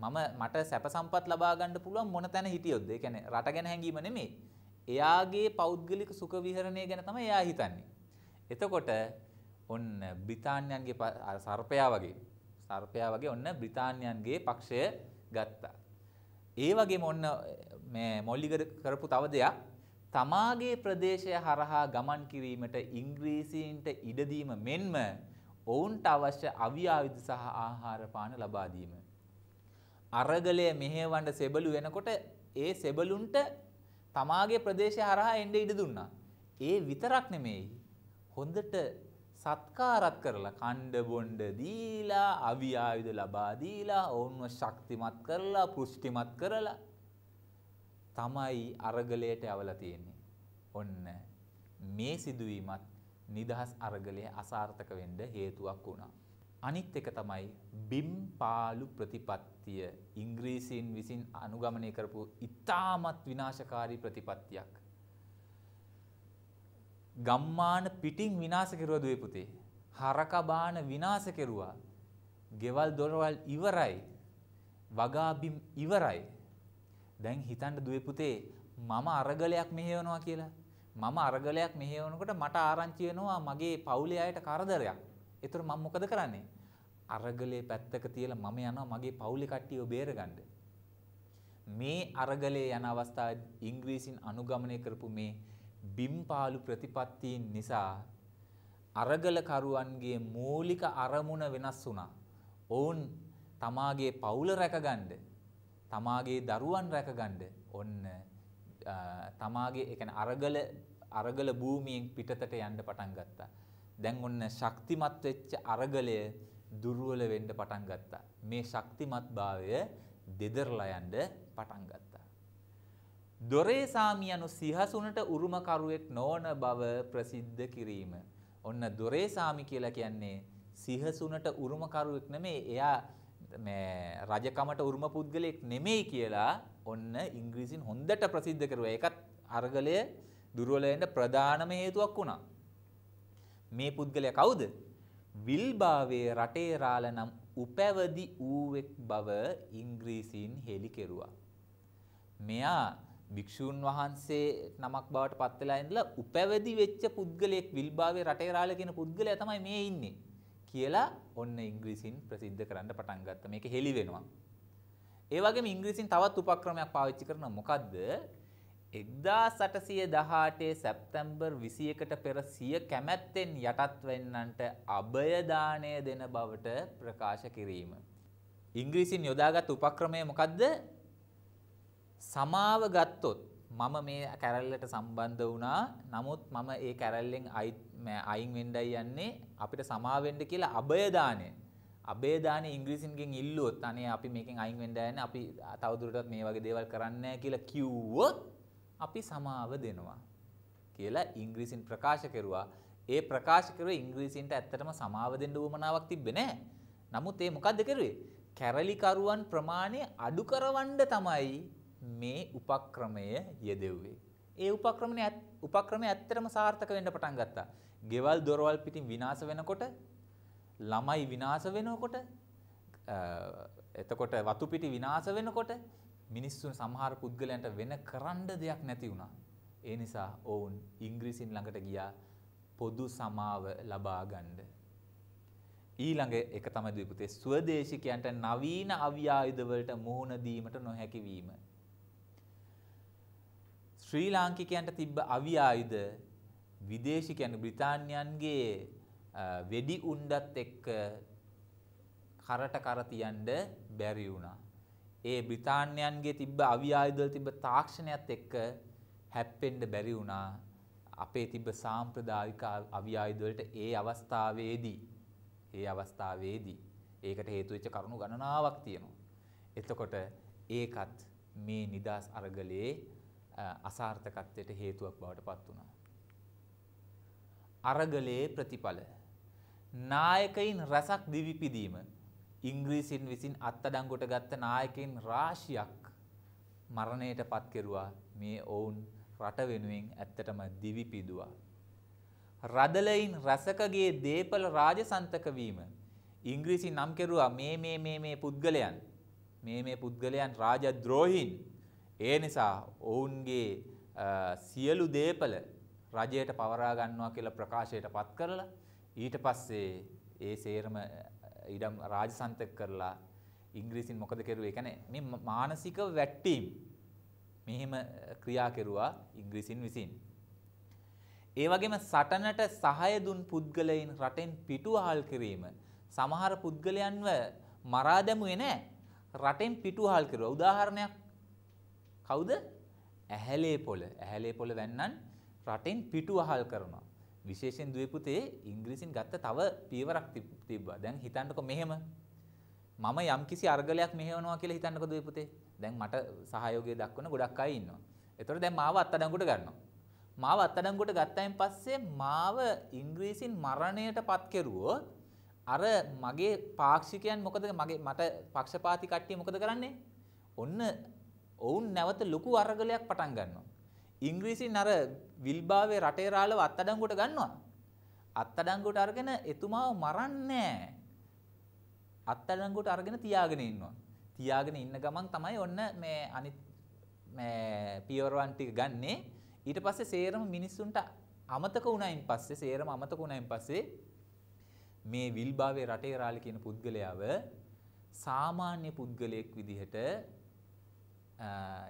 මම මට සැප සම්පත් ලබා ගන්න පුළුවන් මොන තැන හිටියොත්ද? ඒ කියන්නේ රට ගැන හැඟීම නෙමෙයි. එයාගේ පෞද්ගලික සුඛ විහරණය ගැන තමයි එයා හිතන්නේ. එතකොට ඔන්න බ්‍රිතාන්‍යයන්ගේ සර්පයා වගේ සර්පයා වගේ ඔන්න බ්‍රිතාන්‍යයන්ගේ පක්ෂය ගත්තා. ඒ වගේම ඔන්න මේ මොල්ලිගර කරපු තව දෙයක් තමාගේ ප්‍රදේශය හරහා ගමන් කිරීමට ඉංග්‍රීසීන්ට ඉඩදීම මෙන්ම ඔවුන්ට අවශ්‍ය අවියාවිද සහ ආහාර පාන ලබා දීම. අරගලය මෙහෙවන්න සෙබළු වෙනකොට ඒ සෙබළුන්ට තමාගේ ප්‍රදේශය හරහා එන්න ඉඩ දුන්නා. ඒ විතරක් නෙමෙයි හොඳට සත්කාරත් කරලා කණ්ඩ බොණ්ඩ දීලා අවි ආයුධ ලබා දීලා ඔවුන්ව ශක්තිමත් කරලා පුෂ්ටිමත් කරලා තමයි අරගලයට යවලා තියෙන්නේ. ඔන්න මේ සිදුවීමත් නිදහස් අරගලය අසාර්ථක වෙන්න හේතුවක් වුණා. අනිත් එක තමයි බිම් පාලු ප්‍රතිපත්තිය ඉංග්‍රීසීන් විසින් අනුගමනය කරපු ඉතාමත් විනාශකාරී ප්‍රතිපත්තියක්. ගම්මාන පිටින් විනාශ කෙරුවද ඒ පුතේ. හරක බාන විනාශ කෙරුවා. ගෙවල් දොරවල් ඉවරයි. වගාබිම් ඉවරයි. දැන් හිතන්න දුවේ පුතේ මම අරගලයක් මෙහෙවනවා කියලා. මම අරගලයක් මෙහෙවනකොට මට ආරංචි වෙනවා මගේ පවුලේ අයට කරදරයක්. ඒතර මම මොකද කරන්නේ? අරගලේ පැත්තක තියලා මම යනවා මගේ පවුලේ කට්ටියව බේරගන්න. මේ අරගලේ යන අවස්ථාවේ ඉංග්‍රීසින් අනුගමනය කරපු මේ බිම්පාලු ප්‍රතිපත්තීන් නිසා අරගලකරුවන්ගේ මූලික අරමුණ වෙනස් වුණා. ඔවුන් තමාගේ පවුල රැකගන්න, තමාගේ දරුවන් රැකගන්න ඔන්න තමාගේ ඒ කියන්නේ අරගල අරගල භූමියෙන් පිටතට යන්න පටන් ගත්තා. දැන් ඔන්න ශක්තිමත් වෙච්ච අරගලය දුර්වල වෙන්න පටන් ගත්තා. මේ ශක්තිමත් භාවය දෙදරලා යන්න පටන් ගත්තා. දොරේසාමියනු සිහසුනට උරුමකරුවෙක් නොවන බව ප්‍රසිද්ධ කිරීම. ඔන්න දොරේසාමි කියලා කියන්නේ සිහසුනට උරුමකරුවෙක් නෙමේ එයා මේ රජකමට උරුම පුද්ගලයෙක් නෙමෙයි කියලා ඔන්න ඉංග්‍රීසින් හොඳට ප්‍රසිද්ධ කරුවා. ඒකත් අරගලය දුර්වල වෙන්න ප්‍රධානම හේතුවක් වුණා. මේ පුද්ගලයා කවුද? විල්බාවේ රටේ රාළ නම් උපැවදි ඌවෙක් බව ඉංග්‍රීසින් හෙලි කෙරුවා. මෙයා භික්ෂූන් වහන්සේ නමක් බවට පත් වෙලා ඉඳලා උපැවැදි වෙච්ච පුද්ගලයෙක් විල්බාවේ රටේරාළ කියන පුද්ගලයා තමයි මේ ඉන්නේ කියලා ඔන්න ඉංග්‍රීසින් ප්‍රසිද්ධ කරන්න පටන් ගත්තා. මේක හෙලි වෙනවා. ඒ වගේම ඉංග්‍රීසින් තවත් උපක්‍රමයක් පාවිච්චි කරන මොකද්ද? 1818 සැප්තැම්බර් 21ට පෙර සිය කැමැත්තෙන් යටත් වෙන්නන්ට අබය දාණය දෙන බවට ප්‍රකාශ කිරීම. ඉංග්‍රීසින් යොදාගත් උපක්‍රමය මොකද්ද? සමාව ගත්තොත් මම මේ කැරල්ලට සම්බන්ධ වුණා නමුත් මම ඒ කැරල්ලෙන් අයින් වෙන්නයි යන්නේ අපිට සමාවෙන්න කියලා අබයදානය අබේදාන ඉංග්‍රීසින්ගෙන් ඉල්ලුවොත් අනේ අපි මේකෙන් අයින් වෙන්න යන්නේ අපි තවදුරටත් මේ වගේ දේවල් කරන්නේ නැහැ කියලා කිව්වොත් අපි සමාව දෙනවා කියලා ඉංග්‍රීසින් ප්‍රකාශ කරුවා ඒ ප්‍රකාශ කරුවේ ඉංග්‍රීසින්ට ඇත්තටම සමාව දෙන්න උවමනාවක් තිබ්බේ නැහැ. නමුත් ඒ මොකද්ද කරුවේ? කැරලිකරුවන් ප්‍රමාණය අඩු කරවන්න තමයි මේ උපක්‍රමය යෙදෙව්වේ. ඒ උපක්‍රමණය උපක්‍රමය ඇත්තටම සාර්ථක වෙන්න පටන් ගත්තා. ගෙවල් දොරවල් පිටින් විනාශ වෙනකොට ළමයි විනාශ වෙනකොට එතකොට වතු පිටි විනාශ වෙනකොට මිනිස්සුන් සමහර පුද්ගලයන්ට වෙන කරන්න දෙයක් නැති වුණා. ඒ නිසා ඔවුන් ඉංග්‍රීසින් ළඟට ගියා පොදු සමාව ලබා ගන්න. ඊළඟ එක තමයි දීපුතේ ස්වදේශිකයන්ට නවීන අවියායුධ වලට මුහුණ දීමට නොහැකි වීම. ශ්‍රී ලාංකිකයන්ට තිබ්බ අවි ආයුධ විදේශිකයන් බ්‍රිතාන්‍යයන්ගේ වෙඩි උණ්ඩත් එක්ක කරට කර තියන්න බැරි වුණා. ඒ බ්‍රිතාන්‍යයන්ගේ තිබ්බ අවි ආයුධවල තිබ්බ තාක්ෂණයත් එක්ක හැප්පෙන්න බැරි වුණා. අපේ තිබ්බ සාම්ප්‍රදායික අවි ආයුධවලට ඒ අවස්ථාවේදී ඒ අවස්ථාවේදී ඒකට හේතු වෙච්ච කරුණු ගණනාවක් තියෙනවා. එතකොට ඒකත් මේ නිදාස් අරගලයේ අසාර්ථකත්වයට හේතුවක් බවට පත් වුණා. අරගලයේ ප්‍රතිඵල නායකයින් රසක් දිවිපිදීම ඉංග්‍රීසින් විසින් අත්අඩංගුවට ගත්ත නායකයින් රාශියක් මරණයට පත් කෙරුවා මේ ඔවුන් රට වෙනුවෙන් ඇත්තටම දිවිපිදුවා. රදලයින් රසකගේ දේපල රාජසන්තක වීම ඉංග්‍රීසි නම් කෙරුවා මේ මේ මේ මේ පුද්ගලයන් මේ මේ පුද්ගලයන් රාජද්‍රෝහීන් ඒ නිසා ඔවුන්ගේ සියලු දේපල රජයට පවරා ගන්නවා කියලා ප්‍රකාශයට පත් කරලා ඊට පස්සේ ඒ සේරම ඉඩම් රාජසන්තක කරලා ඉංග්‍රීසින් මොකද කෙරුවේ? ඒ කියන්නේ මේ මානසික වැට්ටීම් මෙහෙම ක්‍රියා කෙරුවා ඉංග්‍රීසින් විසින්. ඒ වගේම සටනට සහය දුන් පුද්ගලයන් රටෙන් පිටුවහල් කිරීම සමහර පුද්ගලයන්ව මරා දැමුවේ නැහැ. රටෙන් පිටුවහල් කෙරුවා. උදාහරණයක් කවුද? ඇහැලේ පොළ. ඇහැලේ පොළ වැන්නන් රටෙන් පිටු අහල් කරනවා. විශේෂයෙන් දුවේ පුතේ ඉංග්‍රීසියෙන් ගත්ත තව පියවරක් තිබ්බා. දැන් හිතන්නකෝ මෙහෙම. මම යම්කිසි අර්ගලයක් මෙහෙවනවා කියලා හිතන්නකෝ දුවේ පුතේ. දැන් මට සහයෝගය දක්වන ගොඩක් අය ඉන්නවා. ඒතකොට දැන් මාව අත්අඩංගුවට ගන්නවා. මාව අත්අඩංගුවට ගත්තයින් පස්සේ මාව ඉංග්‍රීසින් මරණයට පත් කෙරුවොත් අර මගේ පාක්ෂිකයන් මොකද මගේ මට පක්ෂපාති කට්ටිය මොකද කරන්නේ? ඔන්න ඔවුන් නැවත ලොකු අරගලයක් පටන් ගන්නවා. ඉංග්‍රීසින් අර විල්බාවේ රටේ රාළව අත්අඩංගුවට ගන්නවා. අත්අඩංගුවට අරගෙන එතුමාව මරන්නේ අත්අඩංගුවට අරගෙන තියාගෙන ඉන්නවා. තියාගෙන ඉන්න ගමන් තමයි ඔන්න මේ අනිත් මේ පියවරවන් ටික ගන්නේ. ඊට පස්සේ සේරම මිනිස්සුන්ට අමතක වුණයින් පස්සේ සේරම අමතක වුණයින් පස්සේ මේ විල්බාවේ රටේ රාළි කියන පුද්ගලයාව සාමාන්‍ය පුද්ගලයෙක් විදිහට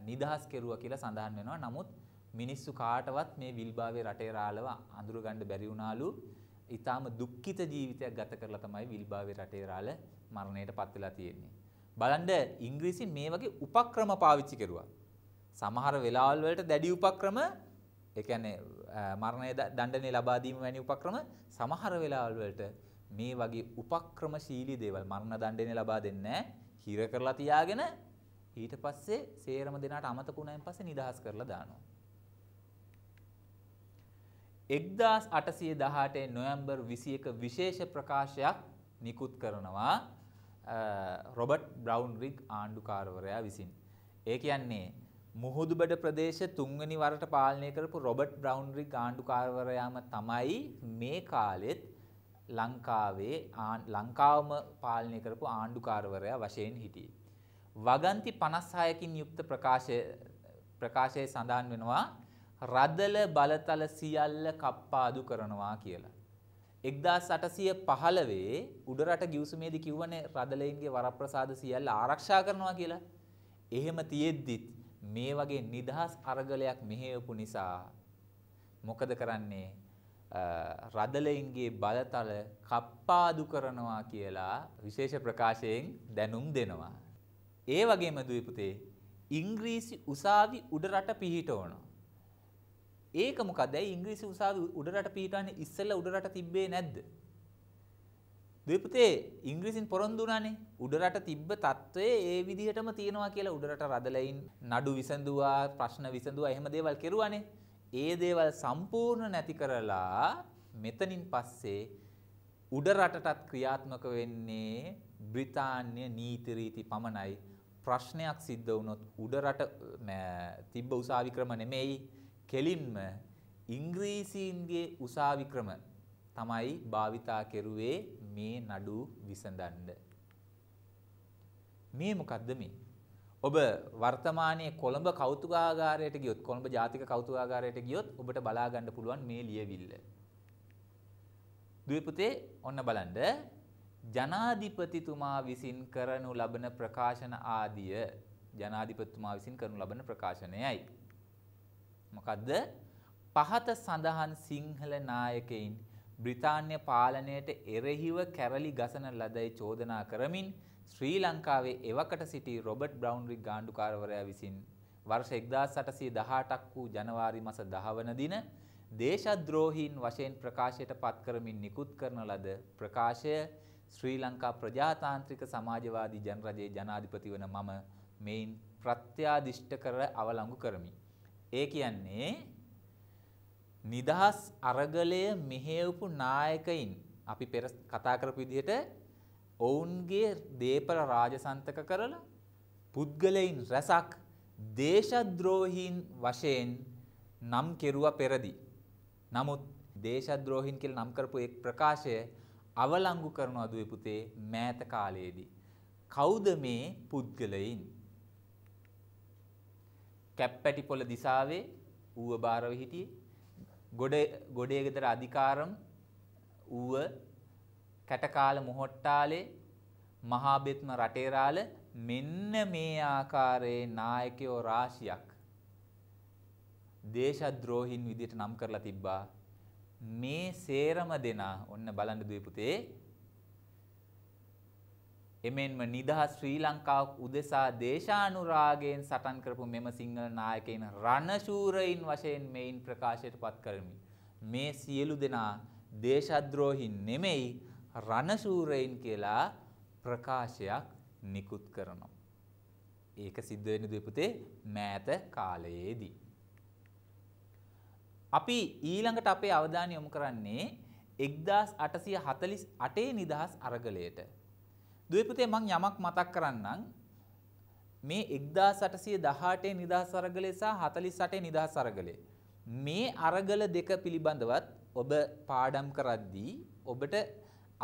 නිදහස් කෙරුවා කියලා සඳහන් වෙනවා. නමුත් මිනිස්සු කාටවත් මේ විල්බාවේ රටේ රාළව අඳුර ගන්න බැරි වුණාලු. ඊටාම දුක්ඛිත ජීවිතයක් ගත කරලා තමයි විල්බාවේ රටේ රාළ මරණයටපත් වෙලා තියෙන්නේ. බලන්න ඉංග්‍රීසි මේ වගේ උපක්‍රම පාවිච්චි කෙරුවා. සමහර වෙලාවල් වලට දැඩි උපක්‍රම ඒ කියන්නේ මරණය දඬුවම් ලබා දීම වැනි උපක්‍රම සමහර වෙලාවල් වලට මේ වගේ උපක්‍රමශීලී දේවල් මරණ දඬුවම් ලබා දෙන්නේ නැහැ. හිර කරලා තියාගෙන ඊට පස්සේ සේරම දෙනාට අමතකුණායින් පස්සේ නිදහස් කරලා දානවා. 1818 නොවැම්බර් 21 විශේෂ ප්‍රකාශයක් නිකුත් කරනවා රොබර්ට් බ්‍රවුන් රිග් ආණ්ඩුකාරවරයා විසින්. ඒ කියන්නේ මුහුදුබඩ ප්‍රදේශ තුන්වෙනි වරට පාලනය කරපු රොබර්ට් බ්‍රවුන් රිග් ආණ්ඩුකාරවරයාම තමයි මේ කාලෙත් ලංකාවේ ලංකාවම පාලනය කරපු ආණ්ඩුකාරවරයා වශයෙන් හිටියේ. වගන්ති 56කින් යුක්ත ප්‍රකාශය ප්‍රකාශයේ සඳහන් වෙනවා රදල බලතල සියල්ල කප්පාදු කරනවා කියලා. 1815 උඩරට ගිවිසුමේදී කිව්වනේ රදලයින්ගේ වරප්‍රසාද සියල්ල ආරක්ෂා කරනවා කියලා. එහෙම තියෙද්දිත් මේ වගේ නිදහස් අරගලයක් මෙහෙවපු නිසා මොකද කරන්නේ රදලයින්ගේ බලතල කප්පාදු කරනවා කියලා විශේෂ ප්‍රකාශයෙන් දැනුම් දෙනවා ඒ වගේම දීපුතේ ඉංග්‍රීසි උසාවි උඩරට පිහිට ඕනවා. ඒක මොකද ඇයි ඉංග්‍රීසි උසාවි උඩරට පිහිටන්නේ ඉස්සෙල්ලා උඩරට තිබ්බේ නැද්ද? දීපුතේ ඉංග්‍රීසින් පොරොන්දු වුණානේ. උඩරට තිබ්බ తত্ত্বයේ ඒ විදිහටම තියෙනවා කියලා උඩරට රදලයින් නඩු විසඳුවා, ප්‍රශ්න විසඳුවා එහෙම දේවල් කෙරුවානේ. ඒ දේවල් සම්පූර්ණ නැති කරලා මෙතනින් පස්සේ උඩරටටත් ක්‍රියාත්මක වෙන්නේ බ්‍රිතාන්‍ය නීති රීති පමණයි ප්‍රශ්නයක් සිද්ධ වුණොත් උඩ රට තිබ්බ උසාවි ක්‍රම නෙමෙයි කෙලින්ම ඉංග්‍රීසීන්ගේ උසාවි ක්‍රම තමයි භාවිතා කෙරුවේ මේ නඩු විසඳන්න. මේ මොකද්ද මේ? ඔබ වර්තමානයේ කොළඹ කෞතුකාගාරයට ගියොත් කොළඹ ජාතික කෞතුකාගාරයට ගියොත් ඔබට බලා ගන්න පුළුවන් මේ ලියවිල්ල. දුවේ පුතේ ඔන්න බලන්න ජනාධිපතිතුමා විසින් කරනු ලබන ප්‍රකාශන ආදිය ජනාධිපතිතුමා විසින් කරනු ලබන ප්‍රකාශනයයි. මොකද්ද? පහත සඳහන් සිංහල නායකයින් බ්‍රිතාන්‍ය පාලනයට එරෙහිව කැරලි ගසන ලදයි චෝදනා කරමින් ශ්‍රී ලංකාවේ එවකට සිටි රොබර්ට් බ්‍රවුන්රි ගාණ්ඩුකාරවරයා විසින් වර්ෂ 1818ක් වූ ජනවාරි මාස 10 වන දින දේශද්‍රෝහීන් වශයෙන් ප්‍රකාශයට පත් කරමින් නිකුත් කරන ලද ප්‍රකාශය ශ්‍රී ලංකා ප්‍රජාතාන්ත්‍රික සමාජවාදී ජනරජයේ ජනාධිපති වන මම මෙයින් ප්‍රත්‍යාදිෂ්ඨ කර අවලංගු කරමි. ඒ කියන්නේ නිදහස් අරගලය මෙහෙවපු නායකයින් අපි පෙර කතා කරපු විදිහට ඔවුන්ගේ දේපල රාජසන්තක කරලා පුද්ගලයින් රැසක් දේශද්‍රෝහීන් වශයෙන් නම් කෙරුවා පෙරදි. නමුත් දේශද්‍රෝහීන් කියලා නම් කරපු එක් ප්‍රකාශය අවලංගු කරනවා දුවේ පුතේ මෑත කාලයේදී. කවුද මේ පුද්ගලයින්? කැප්පැටි පොළ දිසාවේ ඌව බාරව හිටියේ. ගොඩ ගොඩේ ගෙදර අධිකාරම් ඌව කැටකාල මොහොට්ටාලේ මහා බෙත්ම රටේරාල මෙන්න මේ ආකාරයේ නායකයෝ රාශියක් දේශද්‍රෝහින් විදිහට නම් කරලා තිබ්බා මේ සේරම දෙනා ඔන්න බලන්න දුවේ පුතේ එමෙන්ම නිදහස් ශ්‍රී ලංකාව උදෙසා දේශානුරාගයෙන් සටන් කරපු මෙම සිංහල නායකයින් රණශූරයින් වශයෙන් මෙයින් ප්‍රකාශයට පත් කරමි. මේ සියලු දෙනා දේශද්‍රෝහින් නෙමෙයි රණශූරයින් කියලා ප්‍රකාශයක් නිකුත් කරනවා. ඒක සිද්ධ වෙන්නේ දුපුතේ මෑත කාලයේදී. අපි ඊළඟට අපේ අවධානය යොමු කරන්නේ 1848 නිදහස් අරගලයට. දුවේ පුතේ මම යමක් මතක් කරන්නම්. මේ 1818 නිදහස් අරගලය සහ 48 නිදහස් අරගලය. මේ අරගල දෙක පිළිබඳවත් ඔබ පාඩම් කරද්දී ඔබට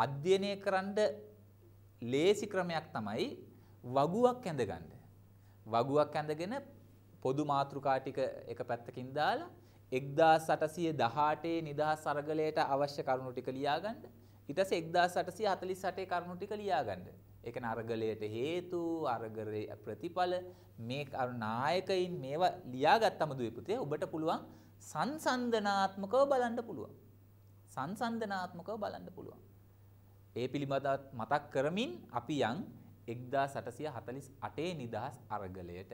අධ්‍යයනය කරන්න ලේසි ක්‍රමයක් තමයි වගුවක් ඇඳගන්න. වගුවක් ඇඳගෙන පොදු මාතෘකා ටික එක පැත්තකින් දාලා 1818 නිදහස් අරගලයට අවශ්‍ය කරුණු ටික ලියාගන්න. ඊට පස්සේ 1848 කරුණු ටික ලියාගන්න. ඒ කියන්නේ අරගලයට හේතු, අරගලේ ප්‍රතිඵල මේ නායකයින් මේවා ලියාගත්තම දුවේ පුතේ ඔබට පුළුවන් සංසන්දනාත්මකව බලන්න පුළුවන්. සංසන්දනාත්මකව බලන්න පුළුවන්. ඒ පිළිබඳව මතක් කරමින් අපි යන් 1848 නිදහස් අරගලයට.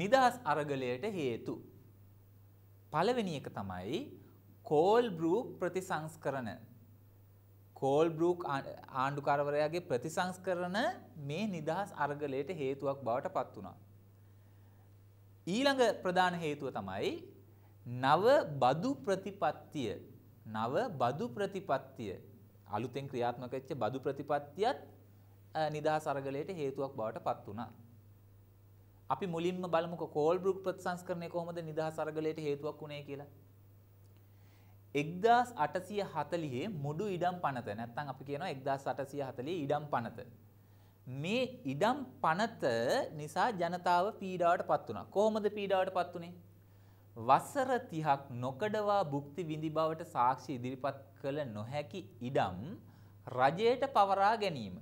නිදහස් අරගලයට හේතු පළවෙනි එක තමයි කෝල් බෲක් ප්‍රතිසංස්කරණ කෝල් බෲක් ආණ්ඩුකාරවරයාගේ ප්‍රතිසංස්කරණ මේ නිදහස් අරගලයට හේතුවක් බවට පත් වුණා. ඊළඟ ප්‍රධාන හේතුව තමයි නව බදු ප්‍රතිපත්තිය නව බදු ප්‍රතිපත්තිය අලුතෙන් ක්‍රියාත්මක වෙච්ච බදු ප්‍රතිපත්තියත් නිදහස් අරගලයට හේතුවක් බවට පත් වුණා. අපි මුලින්ම බලමුකෝ කෝල්බ්‍රුක් ප්‍රතිසංස්කරණය කොහොමද නිදහස් අරගලයට හේතුවක් වුණේ කියලා. 1840 මුඩු ඉඩම් පනත නැත්නම් අපි කියනවා 1840 ඉඩම් පනත. මේ ඉඩම් පනත නිසා ජනතාව පීඩාවටපත් වුණා. කොහොමද පීඩාවටපත් වුනේ? වසර 30ක් නොකඩවා භුක්ති විඳි බවට සාක්ෂි ඉදිරිපත් කළ නොහැකි ඉඩම් රජයට පවරා ගැනීම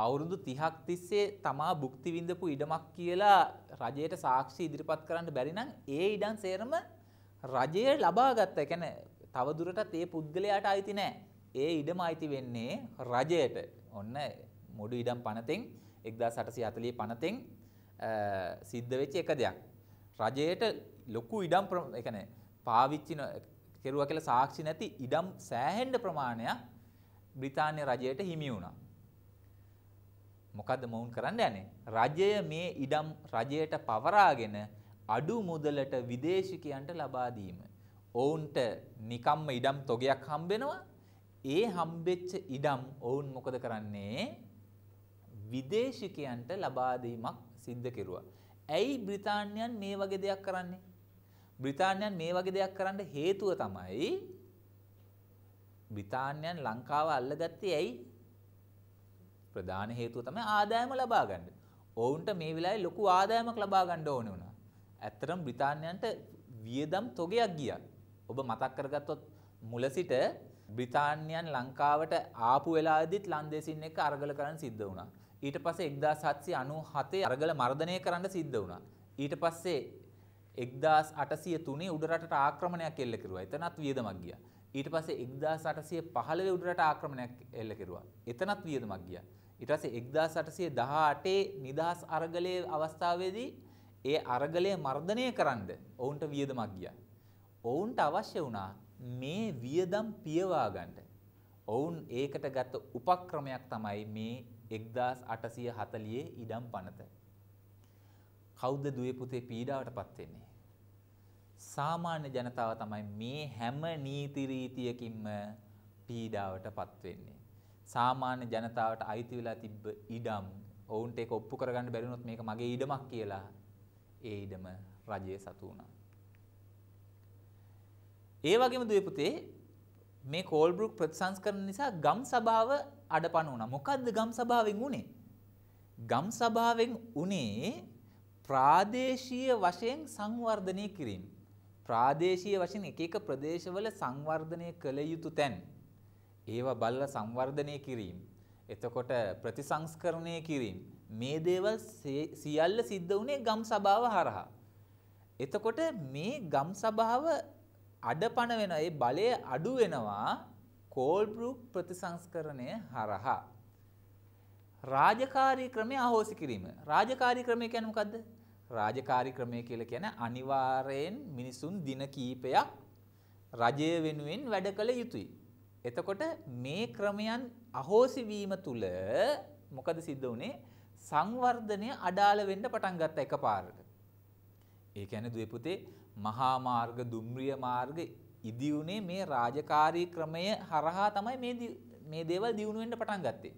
අවුරුදු 30ක් තිස්සේ තමා භුක්ති විඳපු ඉඩමක් කියලා රජයට සාක්ෂි ඉදිරිපත් කරන්න බැරි නම් ඒ ඉඩම් සේරම රජය ලබාගත්තා. ඒ කියන්නේ තව දුරටත් ඒ පුද්ගලයාට අයිති නෑ. ඒ ඉඩම අයිති වෙන්නේ රජයට. ඔන්න මොඩු ඉඩම් පනතෙන් 1840 පනතෙන් සිද්ධ වෙච්ච එක දෙයක්. රජයට ලොකු ඉඩම් ඒ කියන්නේ පාවිච්චි කෙරුවා කියලා සාක්ෂි නැති ඉඩම් සෑහෙන්න ප්‍රමාණයක් බ්‍රිතාන්‍ය රජයට හිමි වුණා. මොකද්ද මොවුන් කරන්න යන්නේ? රජය මේ ඉඩම් රජයට පවරාගෙන අඩු මුදලට විදේශිකයන්ට ලබා දීම. ඔවුන්ට නිකම්ම ඉඩම් තොගයක් හම්බෙනවා. ඒ හම්බෙච්ච ඉඩම් ඔවුන් මොකද කරන්නේ? විදේශිකයන්ට ලබා දීමක් සිද්ධ කෙරුවා. ඇයි බ්‍රිතාන්‍යයන් මේ වගේ දෙයක් කරන්නේ? බ්‍රිතාන්‍යයන් මේ වගේ දෙයක් කරන්න හේතුව තමයි බ්‍රිතාන්‍යයන් ලංකාව අල්ලගත්තේ ඇයි? ප්‍රධාන හේතුව තමයි ආදායම ලබා ගන්න. ඔවුන්ට මේ වෙලාවේ ලොකු ආදායමක් ලබා ගන්න ඕන වුණා. ඇත්තටම බ්‍රිතාන්‍යයන්ට වියදම් තොගයක් ගියා. ඔබ මතක් කරගත්තොත් මුල සිට බ්‍රිතාන්‍යයන් ලංකාවට ආපු වෙලාවේදීත් ලන්දේසින් එක්ක අරගල කරන්න සිද්ධ වුණා. ඊට පස්සේ 1797 අරගල මර්ධනය කරන්න සිද්ධ වුණා. ඊට පස්සේ 1803 උඩරටට ආක්‍රමණයක් එල්ල කෙරුවා. එතනත් වියදමක් ගියා. ඊට පස්සේ 1815 උඩරට ආක්‍රමණයක් එල්ල කෙරුවා. එතනත් වියදමක් ගියා. ඊට පස්සේ 1818 නිදහස් අරගලයේ අවස්ථාවේදී ඒ අරගලය මර්ධනය කරන්න ඔවුන්ට වියදමක් ගියා. ඔවුන්ට අවශ්‍ය වුණා මේ වියදම් පියවා ගන්න. ඔවුන් ඒකට ගත්ත උපක්‍රමයක් තමයි මේ 1840 ඉඩම් පනත. කවුද දුවේ පුතේ පීඩාවටපත් වෙන්නේ? සාමාන්‍ය ජනතාව තමයි මේ හැම නීති රීතියකින්ම පීඩාවටපත් වෙන්නේ. සාමාන්‍ය ජනතාවට අයිති වෙලා තිබ්බ ඉඩම් ඔවුන්ට ඒක ඔප්පු කරගන්න බැරි වුණොත් මේක මගේ ඉඩමක් කියලා ඒ ඉඩම රජයේ සතු වුණා. ඒ වගේම දුවේ පුතේ මේ කෝල්බ්‍රුක් ප්‍රතිසංස්කරණ නිසා ගම් සභාව අඩපණ වුණා. මොකද්ද ගම් සභාවෙන් උනේ? ගම් සභාවෙන් උනේ ප්‍රාදේශීය වශයෙන් සංවර්ධනය කිරීම. ප්‍රාදේශීය වශයෙන් එක එක ප්‍රදේශවල සංවර්ධනය කළ යුතු තැන් ඒවා බලලා සංවර්ධනය කිරීම එතකොට ප්‍රතිසංස්කරණය කිරීම මේ දේවල් සියල්ල සිද්ධ වුණේ ගම් සභාව හරහා එතකොට මේ ගම් සභාව අඩපණ වෙනවා ඒ බලය අඩු වෙනවා කෝල්බ්‍රූක් ප්‍රතිසංස්කරණය හරහා රාජකාරී ක්‍රමය අහෝසි කිරීම රාජකාරී ක්‍රමය කියන්නේ මොකද්ද රාජකාරී ක්‍රමය කියලා කියන්නේ අනිවාර්යෙන් මිනිසුන් දින කීපයක් රජය වෙනුවෙන් වැඩ කළ යුතුයි එතකොට මේ ක්‍රමයන් අහෝසි වීම තුල මොකද සිද්ධ වුනේ? සංවර්ධනය අඩාල වෙන්න පටන් ගත්ත එකපාරට. ඒ කියන්නේ දුවේ පුතේ මහා මාර්ග, දුම්රිය මාර්ග ඉදි උනේ මේ රාජකාරී ක්‍රමය හරහා තමයි මේ මේ දේවල් දියුණු වෙන්න පටන් ගත්තේ.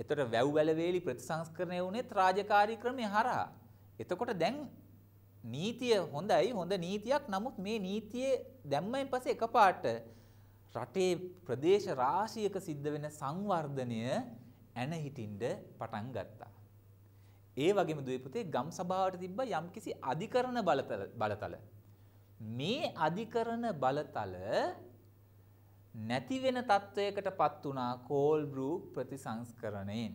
එතකොට වැව් වැලවේලි ප්‍රතිසංස්කරණය වුණේත් රාජකාරී ක්‍රමය හරහා. එතකොට දැන් නීතිය හොඳයි හොඳ නීතියක් නමුත් මේ නීතියේ දැම්මෙන් පස්සේ එකපාරට රටේ ප්‍රදේශ රාශියක සිද්ධ වෙන සංවර්ධනය ඇන හිටින්ඩ පටන් ගත්තා. ඒ වගේම දුවපුතේ ගම් සභාවට තිබ්බ යම්කිසි අධිකරණ බලතල. මේ අධිකරණ බලතල නැති වෙන තත්ත්වයකට පත් වුණා කෝල් බ්‍රූ ප්‍රතිසංස්කරණයෙන්.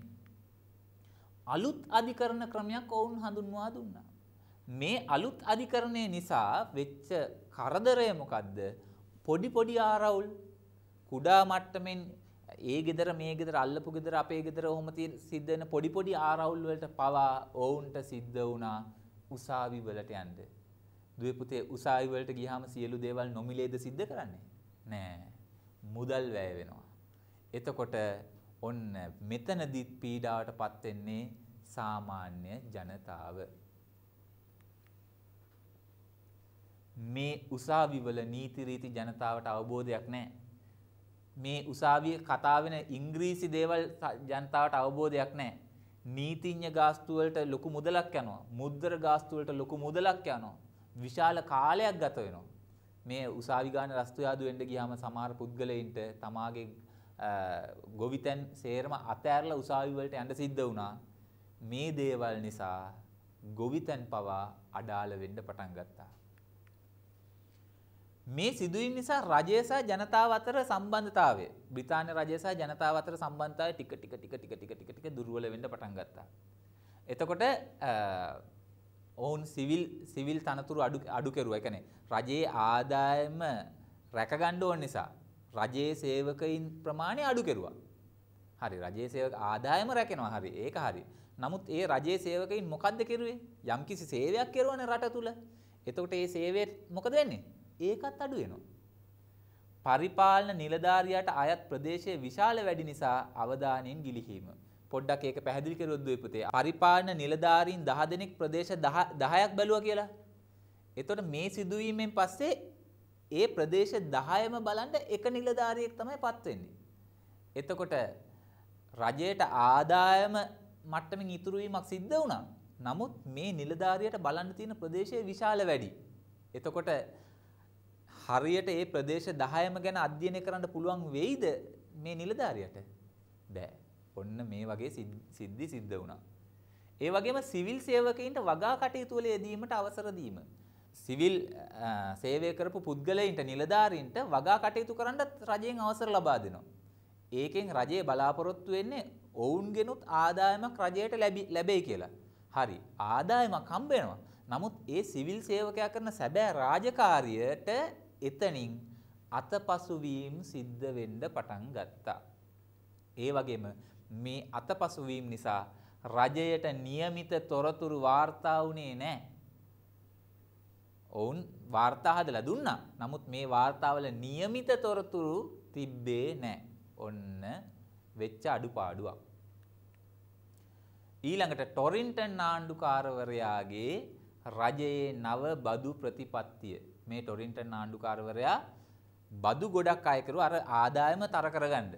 අලුත් අධිකරණ ක්‍රමයක් ඔවුන් හඳුන්වා දුන්නා. මේ අලුත් අධිකරණය නිසා වෙච්ච කරදරය මොකද්ද? පොඩි පොඩි ආරවුල් කුඩා මට්ටමින් ඒ ගෙදර මේ ගෙදර අල්ලපු ගෙදර අපේ ගෙදර ඔහොම තියෙන සිද්ධ වෙන පොඩි පොඩි ආරවුල් වලට පවා ඔවුන්ට සිද්ධ වුණා උසාවි වලට යන්න. දුවේ පුතේ උසාවි වලට ගියාම සියලු දේවල් නොමිලේද සිද්ධ කරන්නේ? නෑ. මුදල් වැය වෙනවා. එතකොට ඔන්න මෙතනදිත් පීඩාවටපත් වෙන්නේ සාමාන්‍ය ජනතාව. මේ උසාවිවල නීති රීති ජනතාවට අවබෝධයක් නැහැ. මේ උසාවිය කතා වෙන ඉංග්‍රීසි දේවල් ජනතාවට අවබෝධයක් නැහැ. නීතිඥ ගාස්තු වලට ලොකු මුදලක් යනවා. මුද්දර ගාස්තු වලට ලොකු මුදලක් යනවා. විශාල කාලයක් ගත වෙනවා. මේ උසාවි ගාන රස්තු යාදු වෙන්න ගියාම සමහර පුද්ගලයින්ට තමාගේ ගොවිතැන් සේරම අතෑරලා උසාවි වලට යන්න සිද්ධ වුණා. මේ දේවල් නිසා ගොවිතැන් පවා අඩාල වෙන්න පටන් ගත්තා. මේ සිදුවීම් නිසා රජය සහ ජනතාව අතර සම්බන්ධතාවය බ්‍රිතාන්‍ය රජය සහ ජනතාව අතර සම්බන්ධතාවය ටික ටික ටික ටික ටික ටික ටික දුර්වල වෙන්න පටන් ගත්තා. එතකොට ඔවුන් සිවිල් සිවිල් තනතුරු අඩු අඩු කෙරුවා. ඒ කියන්නේ රජයේ ආදායම රැකගන්න ඕන නිසා රජයේ සේවකයින් ප්‍රමාණය අඩු කෙරුවා. හරි රජයේ සේවක ආදායම රැකෙනවා හරි ඒක හරි. නමුත් ඒ රජයේ සේවකයින් මොකද්ද කෙරුවේ? යම්කිසි සේවයක් කෙරුවනේ රට තුල. එතකොට ඒ සේවය මොකද වෙන්නේ? ඒකත් අඩු වෙනවා. පරිපාලන නිලධාරියාට අයත් ප්‍රදේශයේ විශාල වැඩි නිසා අවධානයෙන් ගිලිහීම. පොඩ්ඩක් ඒක පැහැදිලි කරුවොත් දුවේ පුතේ. පරිපාලන නිලධාරීන් 10 දෙනෙක් ප්‍රදේශ 10ක් බැලුවා කියලා. එතකොට මේ සිදුවීමෙන් පස්සේ ඒ ප්‍රදේශ 10ම බලන්න එක නිලධාරියෙක් තමයි පත් වෙන්නේ. එතකොට රජයට ආදායම මට්ටමින් ඉතුරු වීමක් සිද්ධ වුණා. නමුත් මේ නිලධාරියට බලන්න තියෙන ප්‍රදේශය විශාල වැඩි. එතකොට හරියට ඒ ප්‍රදේශ 10ම ගැන අධ්‍යයනය කරන්න පුළුවන් වෙයිද මේ නිලධාරියට? බෑ. ඔන්න මේ වගේ සිද්ධි සිද්ධ වුණා. ඒ වගේම සිවිල් සේවකයින්ට වගා කටයුතු වල යෙදීමට අවසර දීම. සිවිල් සේවය කරපු පුද්ගලයින්ට නිලධාරීන්ට වගා කටයුතු කරන්නත් රජයෙන් අවසර ලබා දෙනවා. ඒකෙන් රජය බලාපොරොත්තු වෙන්නේ ඔවුන්ගෙනුත් ආදායමක් රජයට ලැබෙයි කියලා. හරි. ආදායමක් හම්බ වෙනවා. නමුත් ඒ සිවිල් සේවකයා කරන සැබෑ රාජකාරියට එතනින් අතපසුවීම් සිද්ධ වෙන්න පටන් ගත්තා. ඒ වගේම මේ අතපසුවීම් නිසා රජයට નિયમિત තොරතුරු වාර්තා වුණේ නැහැ. ඔවුන් වාර්තා හදලා දුන්නා. නමුත් මේ වාර්තාවල નિયમિત තොරතුරු තිබ්බේ නැහැ. ඔන්න වෙච්ච අඩුපාඩුවක්. ඊළඟට ටොරින්ටන් ආණ්ඩුකාරවරයාගේ රජයේ නව බදු ප්‍රතිපත්තිය මේ ටොරින්ටන් ආණ්ඩුකාරවරයා බදු ගොඩක් අය කරුවා අර ආදායම තර කරගන්න.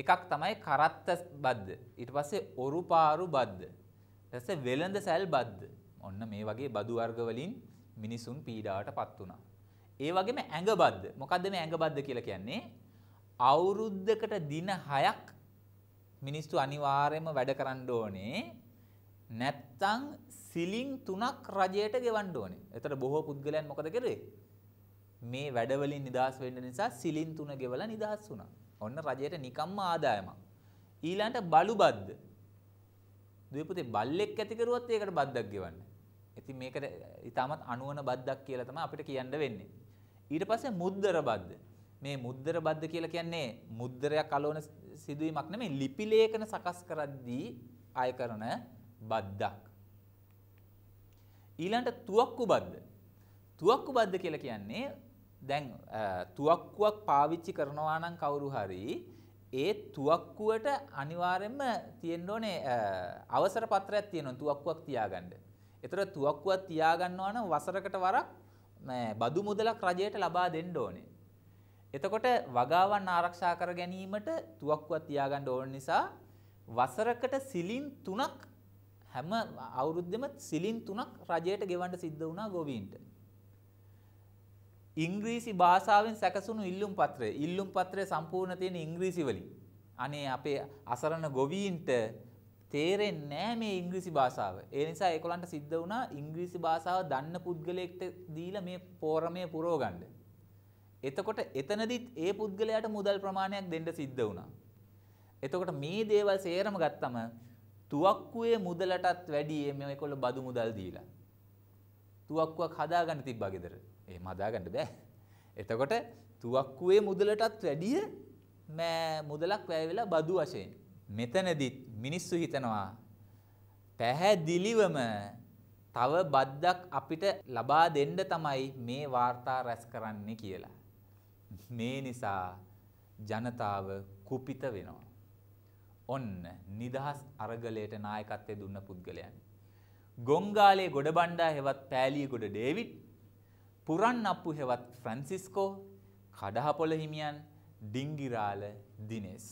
එකක් තමයි කරත්ත බද්ද. ඊට පස්සේ ඔරුපාරු බද්ද. ඊට පස්සේ වෙළඳ සැල් බද්ද. ඔන්න මේ වගේ බදු වර්ග වලින් මිනිසුන් පීඩාවටපත් වුණා. ඒ වගේම ඇඟ බද්ද. මොකද්ද මේ ඇඟ බද්ද කියලා කියන්නේ? අවුරුද්දකට දින 6ක් මිනිස්සු අනිවාර්යයෙන්ම වැඩ කරන්න ඕනේ. නැත්තම් සිලින් තුනක් රජයට ගෙවන්න ඕනේ. එතකොට බොහෝ පුද්ගලයන් මොකද කරේ? මේ වැඩවලින් නිදහස් වෙන්න නිසා සිලින් තුන ගෙවලා නිදහස් වුණා. ඔන්න රජයට නිකම්ම ආදායමක්. ඊළඟට බලු බද්ද. දුවේ බල්ලෙක් ඇති කරුවත් ඒකට බද්දක් ගෙවන්න. ඉතින් මේකට ඊටමත් අණුවන බද්දක් කියලා තමයි අපිට කියන්න වෙන්නේ. ඊට පස්සේ මුද්දර බද්ද. මේ මුද්දර බද්ද කියලා කියන්නේ මුද්දරයක් අලවන සිදුවීමක් නෙමෙයි ලිපි ලේඛන සකස් කරද්දී ආය කරන බද්දක්. ඊළඟට තුවක්කු බද්ද. තුවක්කු බද්ද කියලා කියන්නේ දැන් තුවක්කුවක් පාවිච්චි කරනවා නම් කවුරු හරි ඒ තුවක්කුවට අනිවාර්යයෙන්ම තියෙන්න ඕනේ අවසර පත්‍රයක් තියෙනවා තුවක්කුවක් තියාගන්න. ඒතර තුවක්කුවක් තියාගන්නවා නම් වසරකට වරක් බදු මුදලක් රජයට ලබා දෙන්න ඕනේ. එතකොට වගාවන් ආරක්ෂා කර ගැනීමට තුවක්කුවක් තියාගන්න ඕන නිසා වසරකට සිලින් 3ක් හැම අවුරුද්දෙම සිලින් තුනක් රජයට ගෙවන්න සිද්ධ වුණා ගොවීන්ට. ඉංග්‍රීසි භාෂාවෙන් සැකසුණු ඉල්ලුම් පත්‍රය. ඉල්ලුම් පත්‍රය සම්පූර්ණ තියෙන ඉංග්‍රීසි වලින්. අනේ අපේ අසරණ ගොවීන්ට තේරෙන්නේ නැහැ මේ ඉංග්‍රීසි භාෂාව. ඒ නිසා ඒගොල්ලන්ට සිද්ධ වුණා ඉංග්‍රීසි භාෂාව දන්න පුද්ගලයෙක්ට දීලා මේ පෝරමය පුරවගන්න. එතකොට එතනදිත් ඒ පුද්ගලයාට මුදල් ප්‍රමාණයක් දෙන්න සිද්ධ වුණා. එතකොට මේ දේවල් සේරම ගත්තම තුවක්කුවේ මුදලටත් වැඩි මේ ඒකොල්ලෝ බදු මුදල් දීලා. තුවක්කුවක් හදාගන්න තිබ්බා ගෙදර. එහෙම හදාගන්න බෑ. එතකොට තුවක්කුවේ මුදලටත් වැඩිය මෑ මුදලක් වැය වෙලා බදු වශයෙන්. මෙතනදිත් මිනිස්සු හිතනවා පැහැදිලිවම තව බද්දක් අපිට ලබා දෙන්න තමයි මේ වාර්තා රැස් කරන්නේ කියලා. මේ නිසා ජනතාව කුපිත වෙනවා. ඔන්න නිදහස් අරගලයට නායකත්වය දුන්න පුද්ගලයන්. ගොංගාලේ ගොඩබණ්ඩා හෙවත් පෑලියගොඩ ඩේවිඩ් පුරන් අප්පු හෙවත් ෆ්‍රන්සිස්කෝ කඩහපොළ හිමියන් ඩිංගිරාල දිනෙස්.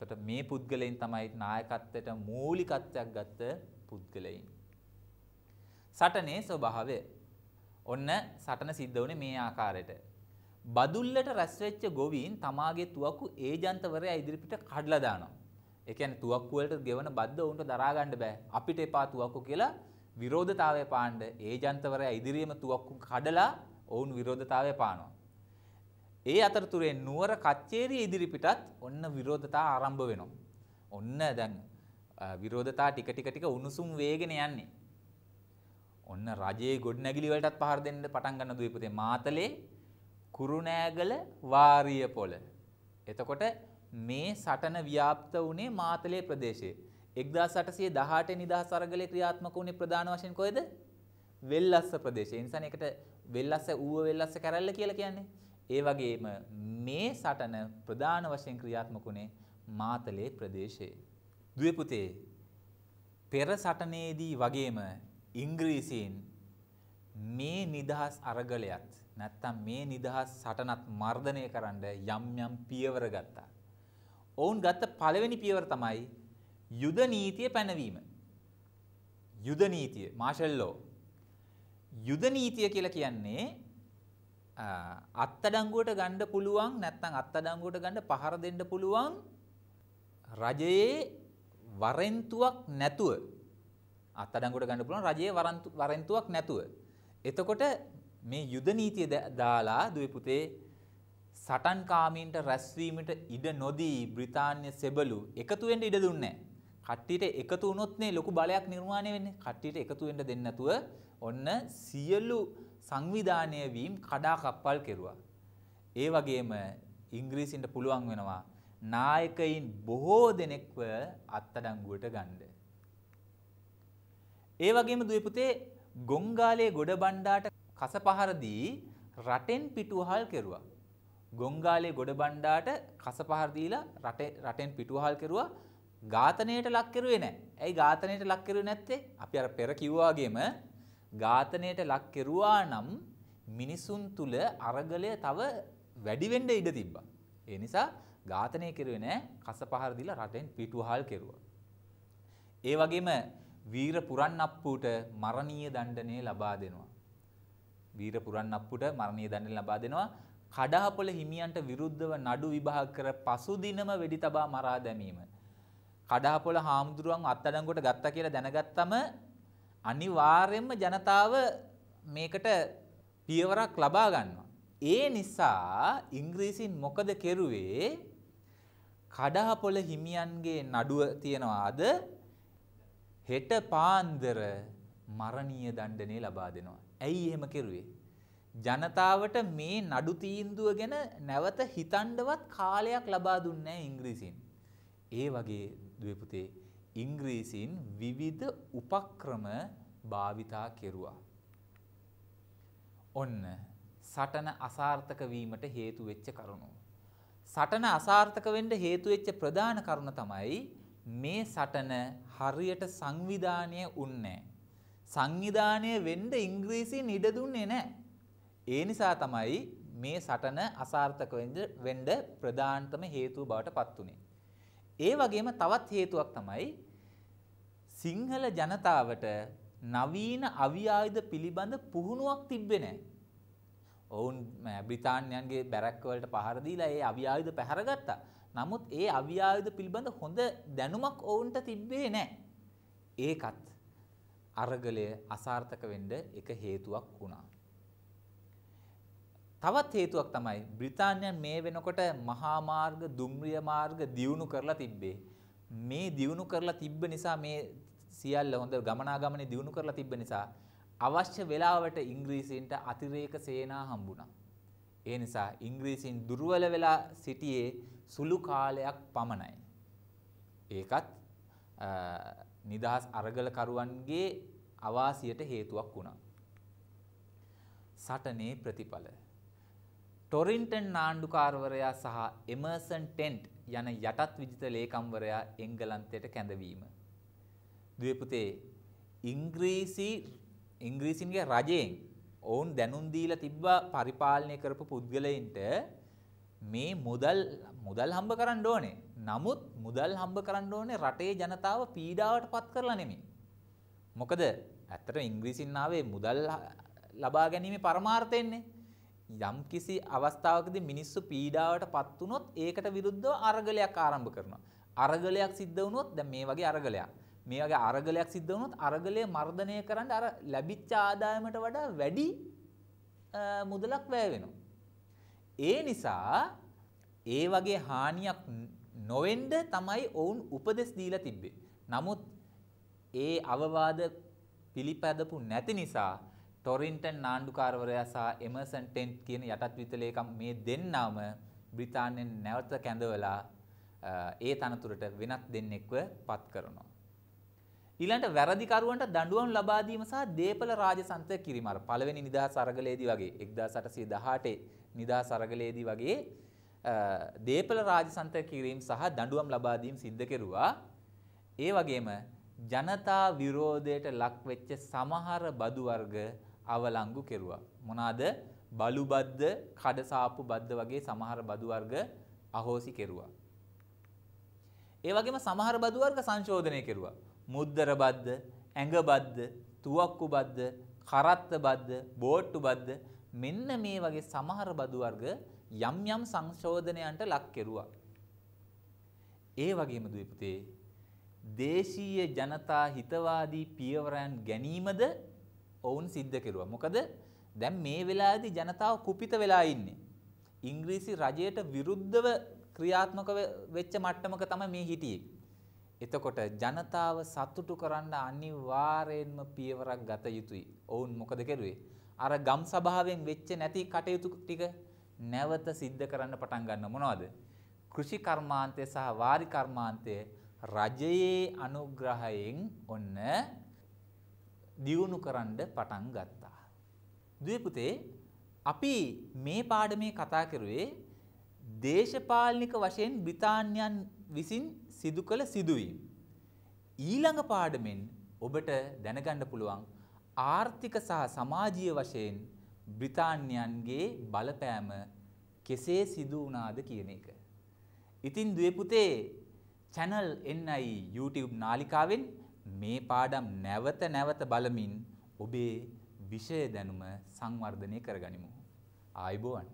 තොට මේ පුද්ගලයින් තමයි නායකත්වයට මූලිකත්වයක් ගත්ත පුද්ගලයින්. සටනේ ස්වභාවය ඔන්න සටන සිද්ධ වනේ මේ ආකාරයට. බදුල්ලට රැස්වෙච්ච ගොවීන් තමාගේ තුවක්කු ඒජන්තවරයා ඉදිරිපිට කඩලා දානවා. ඒ කියන්නේ තුවක්කු වලට ගෙවන බද්ද උන්ට දරා ගන්න බෑ. අපිට එපා තුවක්කු කියලා විරෝධතාවය පාන්න ඒජන්තවරයා ඉදිරියේම තුවක්කු කඩලා ඔවුන් විරෝධතාවය පානවා. ඒ අතරතුරේ නුවර කච්චේරිය ඉදිරිපිටත් ඔන්න විරෝධතා ආරම්භ වෙනවා. ඔන්න දැන් විරෝධතා ටික ටික ටික උණුසුම් වේගෙන යන්නේ. ඔන්න රජයේ ගොඩනැගිලි වලටත් පහර දෙන්න පටන් ගන්න දීපතේ මාතලේ කුරුණෑගල වාරිය පොළ. එතකොට මේ සටන ව්‍යාප්ත වුණේ මාතලේ ප්‍රදේශයේ. 1818 නිදහස් අරගලේ ක්‍රියාත්මක වුණේ ප්‍රධාන වශයෙන් කොහෙද? වෙල්ලස්ස ප්‍රදේශයේ. ඉන්සන එකට වෙල්ලස්ස ඌව වෙල්ලස්ස කැරල්ල කියලා කියන්නේ. ඒ වගේම මේ සටන ප්‍රධාන වශයෙන් ක්‍රියාත්මක වුණේ මාතලේ ප්‍රදේශයේ. දුවේ පෙර සටනේදී වගේම ඉංග්‍රීසීන් මේ නිදහස් අරගලයත් නැත්තම් මේ නිදහස් සටනත් මර්ධනය කරන්න යම් යම් පියවර ගත්තා. ඔවුන් ගත්ත පළවෙනි පියවර තමයි යුද නීතිය පැනවීම. යුද නීතිය මාෂල් ලෝ. යුද නීතිය කියලා කියන්නේ අත්තඩංගුවට ගන්න පුළුවන් නැත්නම් අත්තඩංගුවට ගන්න පහර දෙන්න පුළුවන් රජයේ වරෙන්තුවක් නැතුව අත්තඩංගුවට ගන්න පුළුවන් රජයේ වරෙන්තුවක් නැතුව. එතකොට මේ යුද නීතිය දාලා දුවේ පුතේ සටන්කාමීන්ට රැස්වීමට ඉඩ නොදී බ්‍රිතාන්‍ය සෙබළු එකතු වෙන්න ඉඩ දුන්නේ කට්ටියට එකතු වුණොත් නේ ලොකු බලයක් නිර්මාණය වෙන්නේ. කට්ටියට එකතු වෙන්න දෙන්නේ නැතුව ඔන්න සියලු සංවිධානය වීම කඩාකප්පල් කෙරුවා. ඒ වගේම ඉංග්‍රීසින්ට පුළුවන් වෙනවා නායකයින් බොහෝ දෙනෙක්ව අත්අඩංගුවට ගන්න. ඒ වගේම දුවේ පුතේ ගොංගාලයේ ගොඩබණ්ඩාට කසපහර දී රටෙන් පිටුවහල් කෙරුවා. ගොංගාලේ ගොඩ බණ්ඩාට කස පහර දීලා රටේ රටෙන් පිටුවහල් කෙරුවා ඝාතනයට ලක් කෙරුවේ නැහැ. ඇයි ඝාතනයට ලක් කෙරුවේ නැත්තේ? අපි අර පෙර කිව්වා වගේම ඝාතනයට ලක් කෙරුවා නම් මිනිසුන් තුල අරගලය තව වැඩි වෙන්න ඉඩ තිබ්බා. ඒ නිසා ඝාතනය කෙරුවේ නැහැ. කස පහර දීලා රටෙන් පිටුවහල් කෙරුවා. ඒ වගේම වීර පුරන්නප්පුට මරණීය දණ්ඩනය ලබා දෙනවා. වීර පුරන්නප්පුට මරණීය දණ්ඩනය ලබා දෙනවා. කඩහපොළ හිමියන්ට විරුද්ධව නඩු විභාග කර පසුදිනම වෙඩි තබා මරා දැමීම. කඩහපොළ හාමුදුරුවන් අත්අඩංගුවට ගත්තා කියලා දැනගත්තම අනිවාර්යයෙන්ම ජනතාව මේකට පියවරක් ලබා ගන්නවා. ඒ නිසා ඉංග්‍රීසින් මොකද කෙරුවේ? කඩහපොළ හිමියන්ගේ නඩුව තියනවාද හෙට පාන්දර මරණීය දණ්ඩනය ලබා දෙනවා. ඇයි එහෙම කෙරුවේ? ජනතාවට මේ නඩු තීන්දුව ගැන නැවත හිතන්ඩවත් කාලයක් ලබා දුන්නේ ඉංග්‍රීසින්. ඒ වගේ දවපුතේ ඉංග්‍රීසින් විවිධ උපක්‍රම භාවිතා කෙරුවා. ඔන්න සටන අසාර්ථක වීමට හේතු වෙච්ච කරුණු. සටන අසාර්ථක වෙන්න හේතු වෙච්ච ප්‍රධාන කරුණ තමයි මේ සටන හරියට සංවිධානය උන්නේ. සංවිධානය වෙන්න ඉංග්‍රීසින් ඉඩ දුන්නේ නැහැ. ඒ නිසා තමයි මේ සටන අසාර්ථක වෙන්න ප්‍රධානතම හේතුව බවට පත් උනේ. ඒ වගේම තවත් හේතුවක් තමයි සිංහල ජනතාවට නවීන අවියායුධ පිළිබඳ පුහුණුවක් තිබ්බේ නැහැ. ඔවුන් බ්‍රිතාන්‍යයන්ගේ බැරැක්කවලට පහර දීලා ඒ අවියායුධ පැහැරගත්තා. නමුත් ඒ අවියායුධ පිළිබඳ හොඳ දැනුමක් ඔවුන්ට තිබ්බේ නැහැ. ඒකත් අරගලය අසාර්ථක වෙන්න එක හේතුවක් වුණා. තවත් හේතුවක් තමයි බ්‍රිතාන්‍යයන් මේ වෙනකොට මහා මාර්ග, දුම්රිය මාර්ග දියුණු කරලා තිබ්බේ. මේ දියුණු කරලා තිබ්බ නිසා මේ සියල්ල හොඳ ගමනාගමනේ දියුණු කරලා තිබ්බ නිසා අවශ්‍ය වෙලාවට ඉංග්‍රීසීන්ට අතිරේක සේනා හම්බුණා. ඒ නිසා ඉංග්‍රීසීන් දුර්වල වෙලා සිටියේ සුළු කාලයක් පමණයි. ඒකත් නිදහස් අරගලකරුවන්ගේ අවාසියට හේතුවක් වුණා. සටනේ ප්‍රතිඵල ටොරින්ටන් නාණ්ඩුකාරවරයා සහ එමර්සන් ටෙන්ට් යන යටත් විජිත ලේකම්වරයා එංගලන්තයට කැඳවීම. දුවපුතේ ඉංග්‍රීසි ඉංග්‍රීසින්ගේ රජයෙන් ඔවුන් දැනුම් දීලා තිබ්බා පරිපාලනය කරපු පුද්ගලයින්ට මේ මුදල් මුදල් හම්බ කරන්න ඕනේ. නමුත් මුදල් හම්බ කරන්න ඕනේ රටේ ජනතාව පීඩාවට පත් කරලා නෙමෙයි. මොකද ඇත්තට ඉංග්‍රීසින් ආවේ මුදල් ලබා ගැනීමේ පරමාර්ථයන්නේ. යම් කිසි අවස්ථාවකදී මිනිස්සු පීඩාවට පත් වුනොත් ඒකට විරුද්ධව අරගලයක් ආරම්භ කරනවා. අරගලයක් සිද්ධ වුණොත් දැන් මේ වගේ අරගලයක්. මේ වගේ අරගලයක් සිද්ධ වුණොත් අරගලය මර්ධනය කරන්න අර ලැබිච්ච ආදායමට වඩා වැඩි මුදලක් වැය වෙනවා. ඒ නිසා ඒ වගේ හානියක් නොවෙන්න තමයි ඔවුන් උපදෙස් දීලා තිබ්බේ. නමුත් ඒ අවවාද පිළිපැදපු නැති නිසා ටොරින්ටන් නාණ්ඩුකාරවරයා සහ එමර්සන් ටෙන්ට් කියන යටත් විත්ලේකම් මේ දෙන්නාම බ්‍රිතාන්‍යයෙන් නැවත කැඳවලා ඒ තනතුරට වෙනත් දෙන්නෙක්ව පත් කරනවා. ඊළඟට වැරදිකරුවන්ට දඬුවම් ලබා දීම සහ දේපල රාජසන්ත කිරිමර පළවෙනි නිදහස් අරගලයේදී වගේ 1818 නිදහස් අරගලයේදී වගේ දේපල රාජසන්ත කිරීම සහ දඬුවම් ලබා දීම සිද්ධ කෙරුවා. ඒ වගේම ජනතා විරෝධයට ලක්වෙච්ච සමහර බදු වර්ග අවලංගු කෙරුවා. මොනවාද? බලු බද්ද, කඩසාප්පු බද්ද වගේ සමහර බදු වර්ග අහෝසි කෙරුවා. ඒ වගේම සමහර බදු වර්ග සංශෝධනය කෙරුවා. මුද්දර බද්ද, ඇඟ බද්ද, තුවක්කු බද්ද, කරත්ත බද්ද, බෝට්ටු බද්ද මෙන්න මේ වගේ සමහර බදු වර්ග යම් යම් සංශෝධනයන්ට ලක් කෙරුවා. ඒ වගේම දුවේ පුතේ දේශීය ජනතා හිතවාදී පියවරයන් ගැනීමද ඔවුන් සිද්ධ කෙරුවා. මොකද දැන් මේ වෙලාවේදී ජනතාව කුපිත වෙලා ඉන්නේ. ඉංග්‍රීසි රජයට විරුද්ධව ක්‍රියාත්මක වෙච්ච මට්ටමක තමයි මේ හිටියේ. එතකොට ජනතාව සතුටු කරන්න අනිවාර්යෙන්ම පියවරක් ගත යුතුයි. ඔවුන් මොකද කෙරුවේ? අර ගම් සභාවෙන් වෙච්ච නැති කටයුතු ටික නැවත සිද්ධ කරන්න පටන් ගන්න මොනවද? කෘෂි කර්මාන්තය සහ වාරි කර්මාන්තය රජයේ අනුග්‍රහයෙන් ඔන්න දියුණු කරන්න පටන් ගත්තා. දවපුතේ අපි මේ පාඩමේ කතා කරුවේ දේශපාලනික වශයෙන් බ්‍රිතාන්‍යයන් විසින් සිදු කළ සිදුවීම්. ඊළඟ පාඩමෙන් ඔබට දැනගන්න පුළුවන් ආර්ථික සහ සමාජීය වශයෙන් බ්‍රිතාන්‍යයන්ගේ බලපෑම කෙසේ සිදු වුණාද කියන එක. ඉතින් දුවේ පුතේ channel NI YouTube නාලිකාවෙන් මේ පාඩම් නැවත නැවත බලමින් ඔබේ විෂය දැනුම සංවර්ධනය කරගනිමු. ආයුබෝවන්.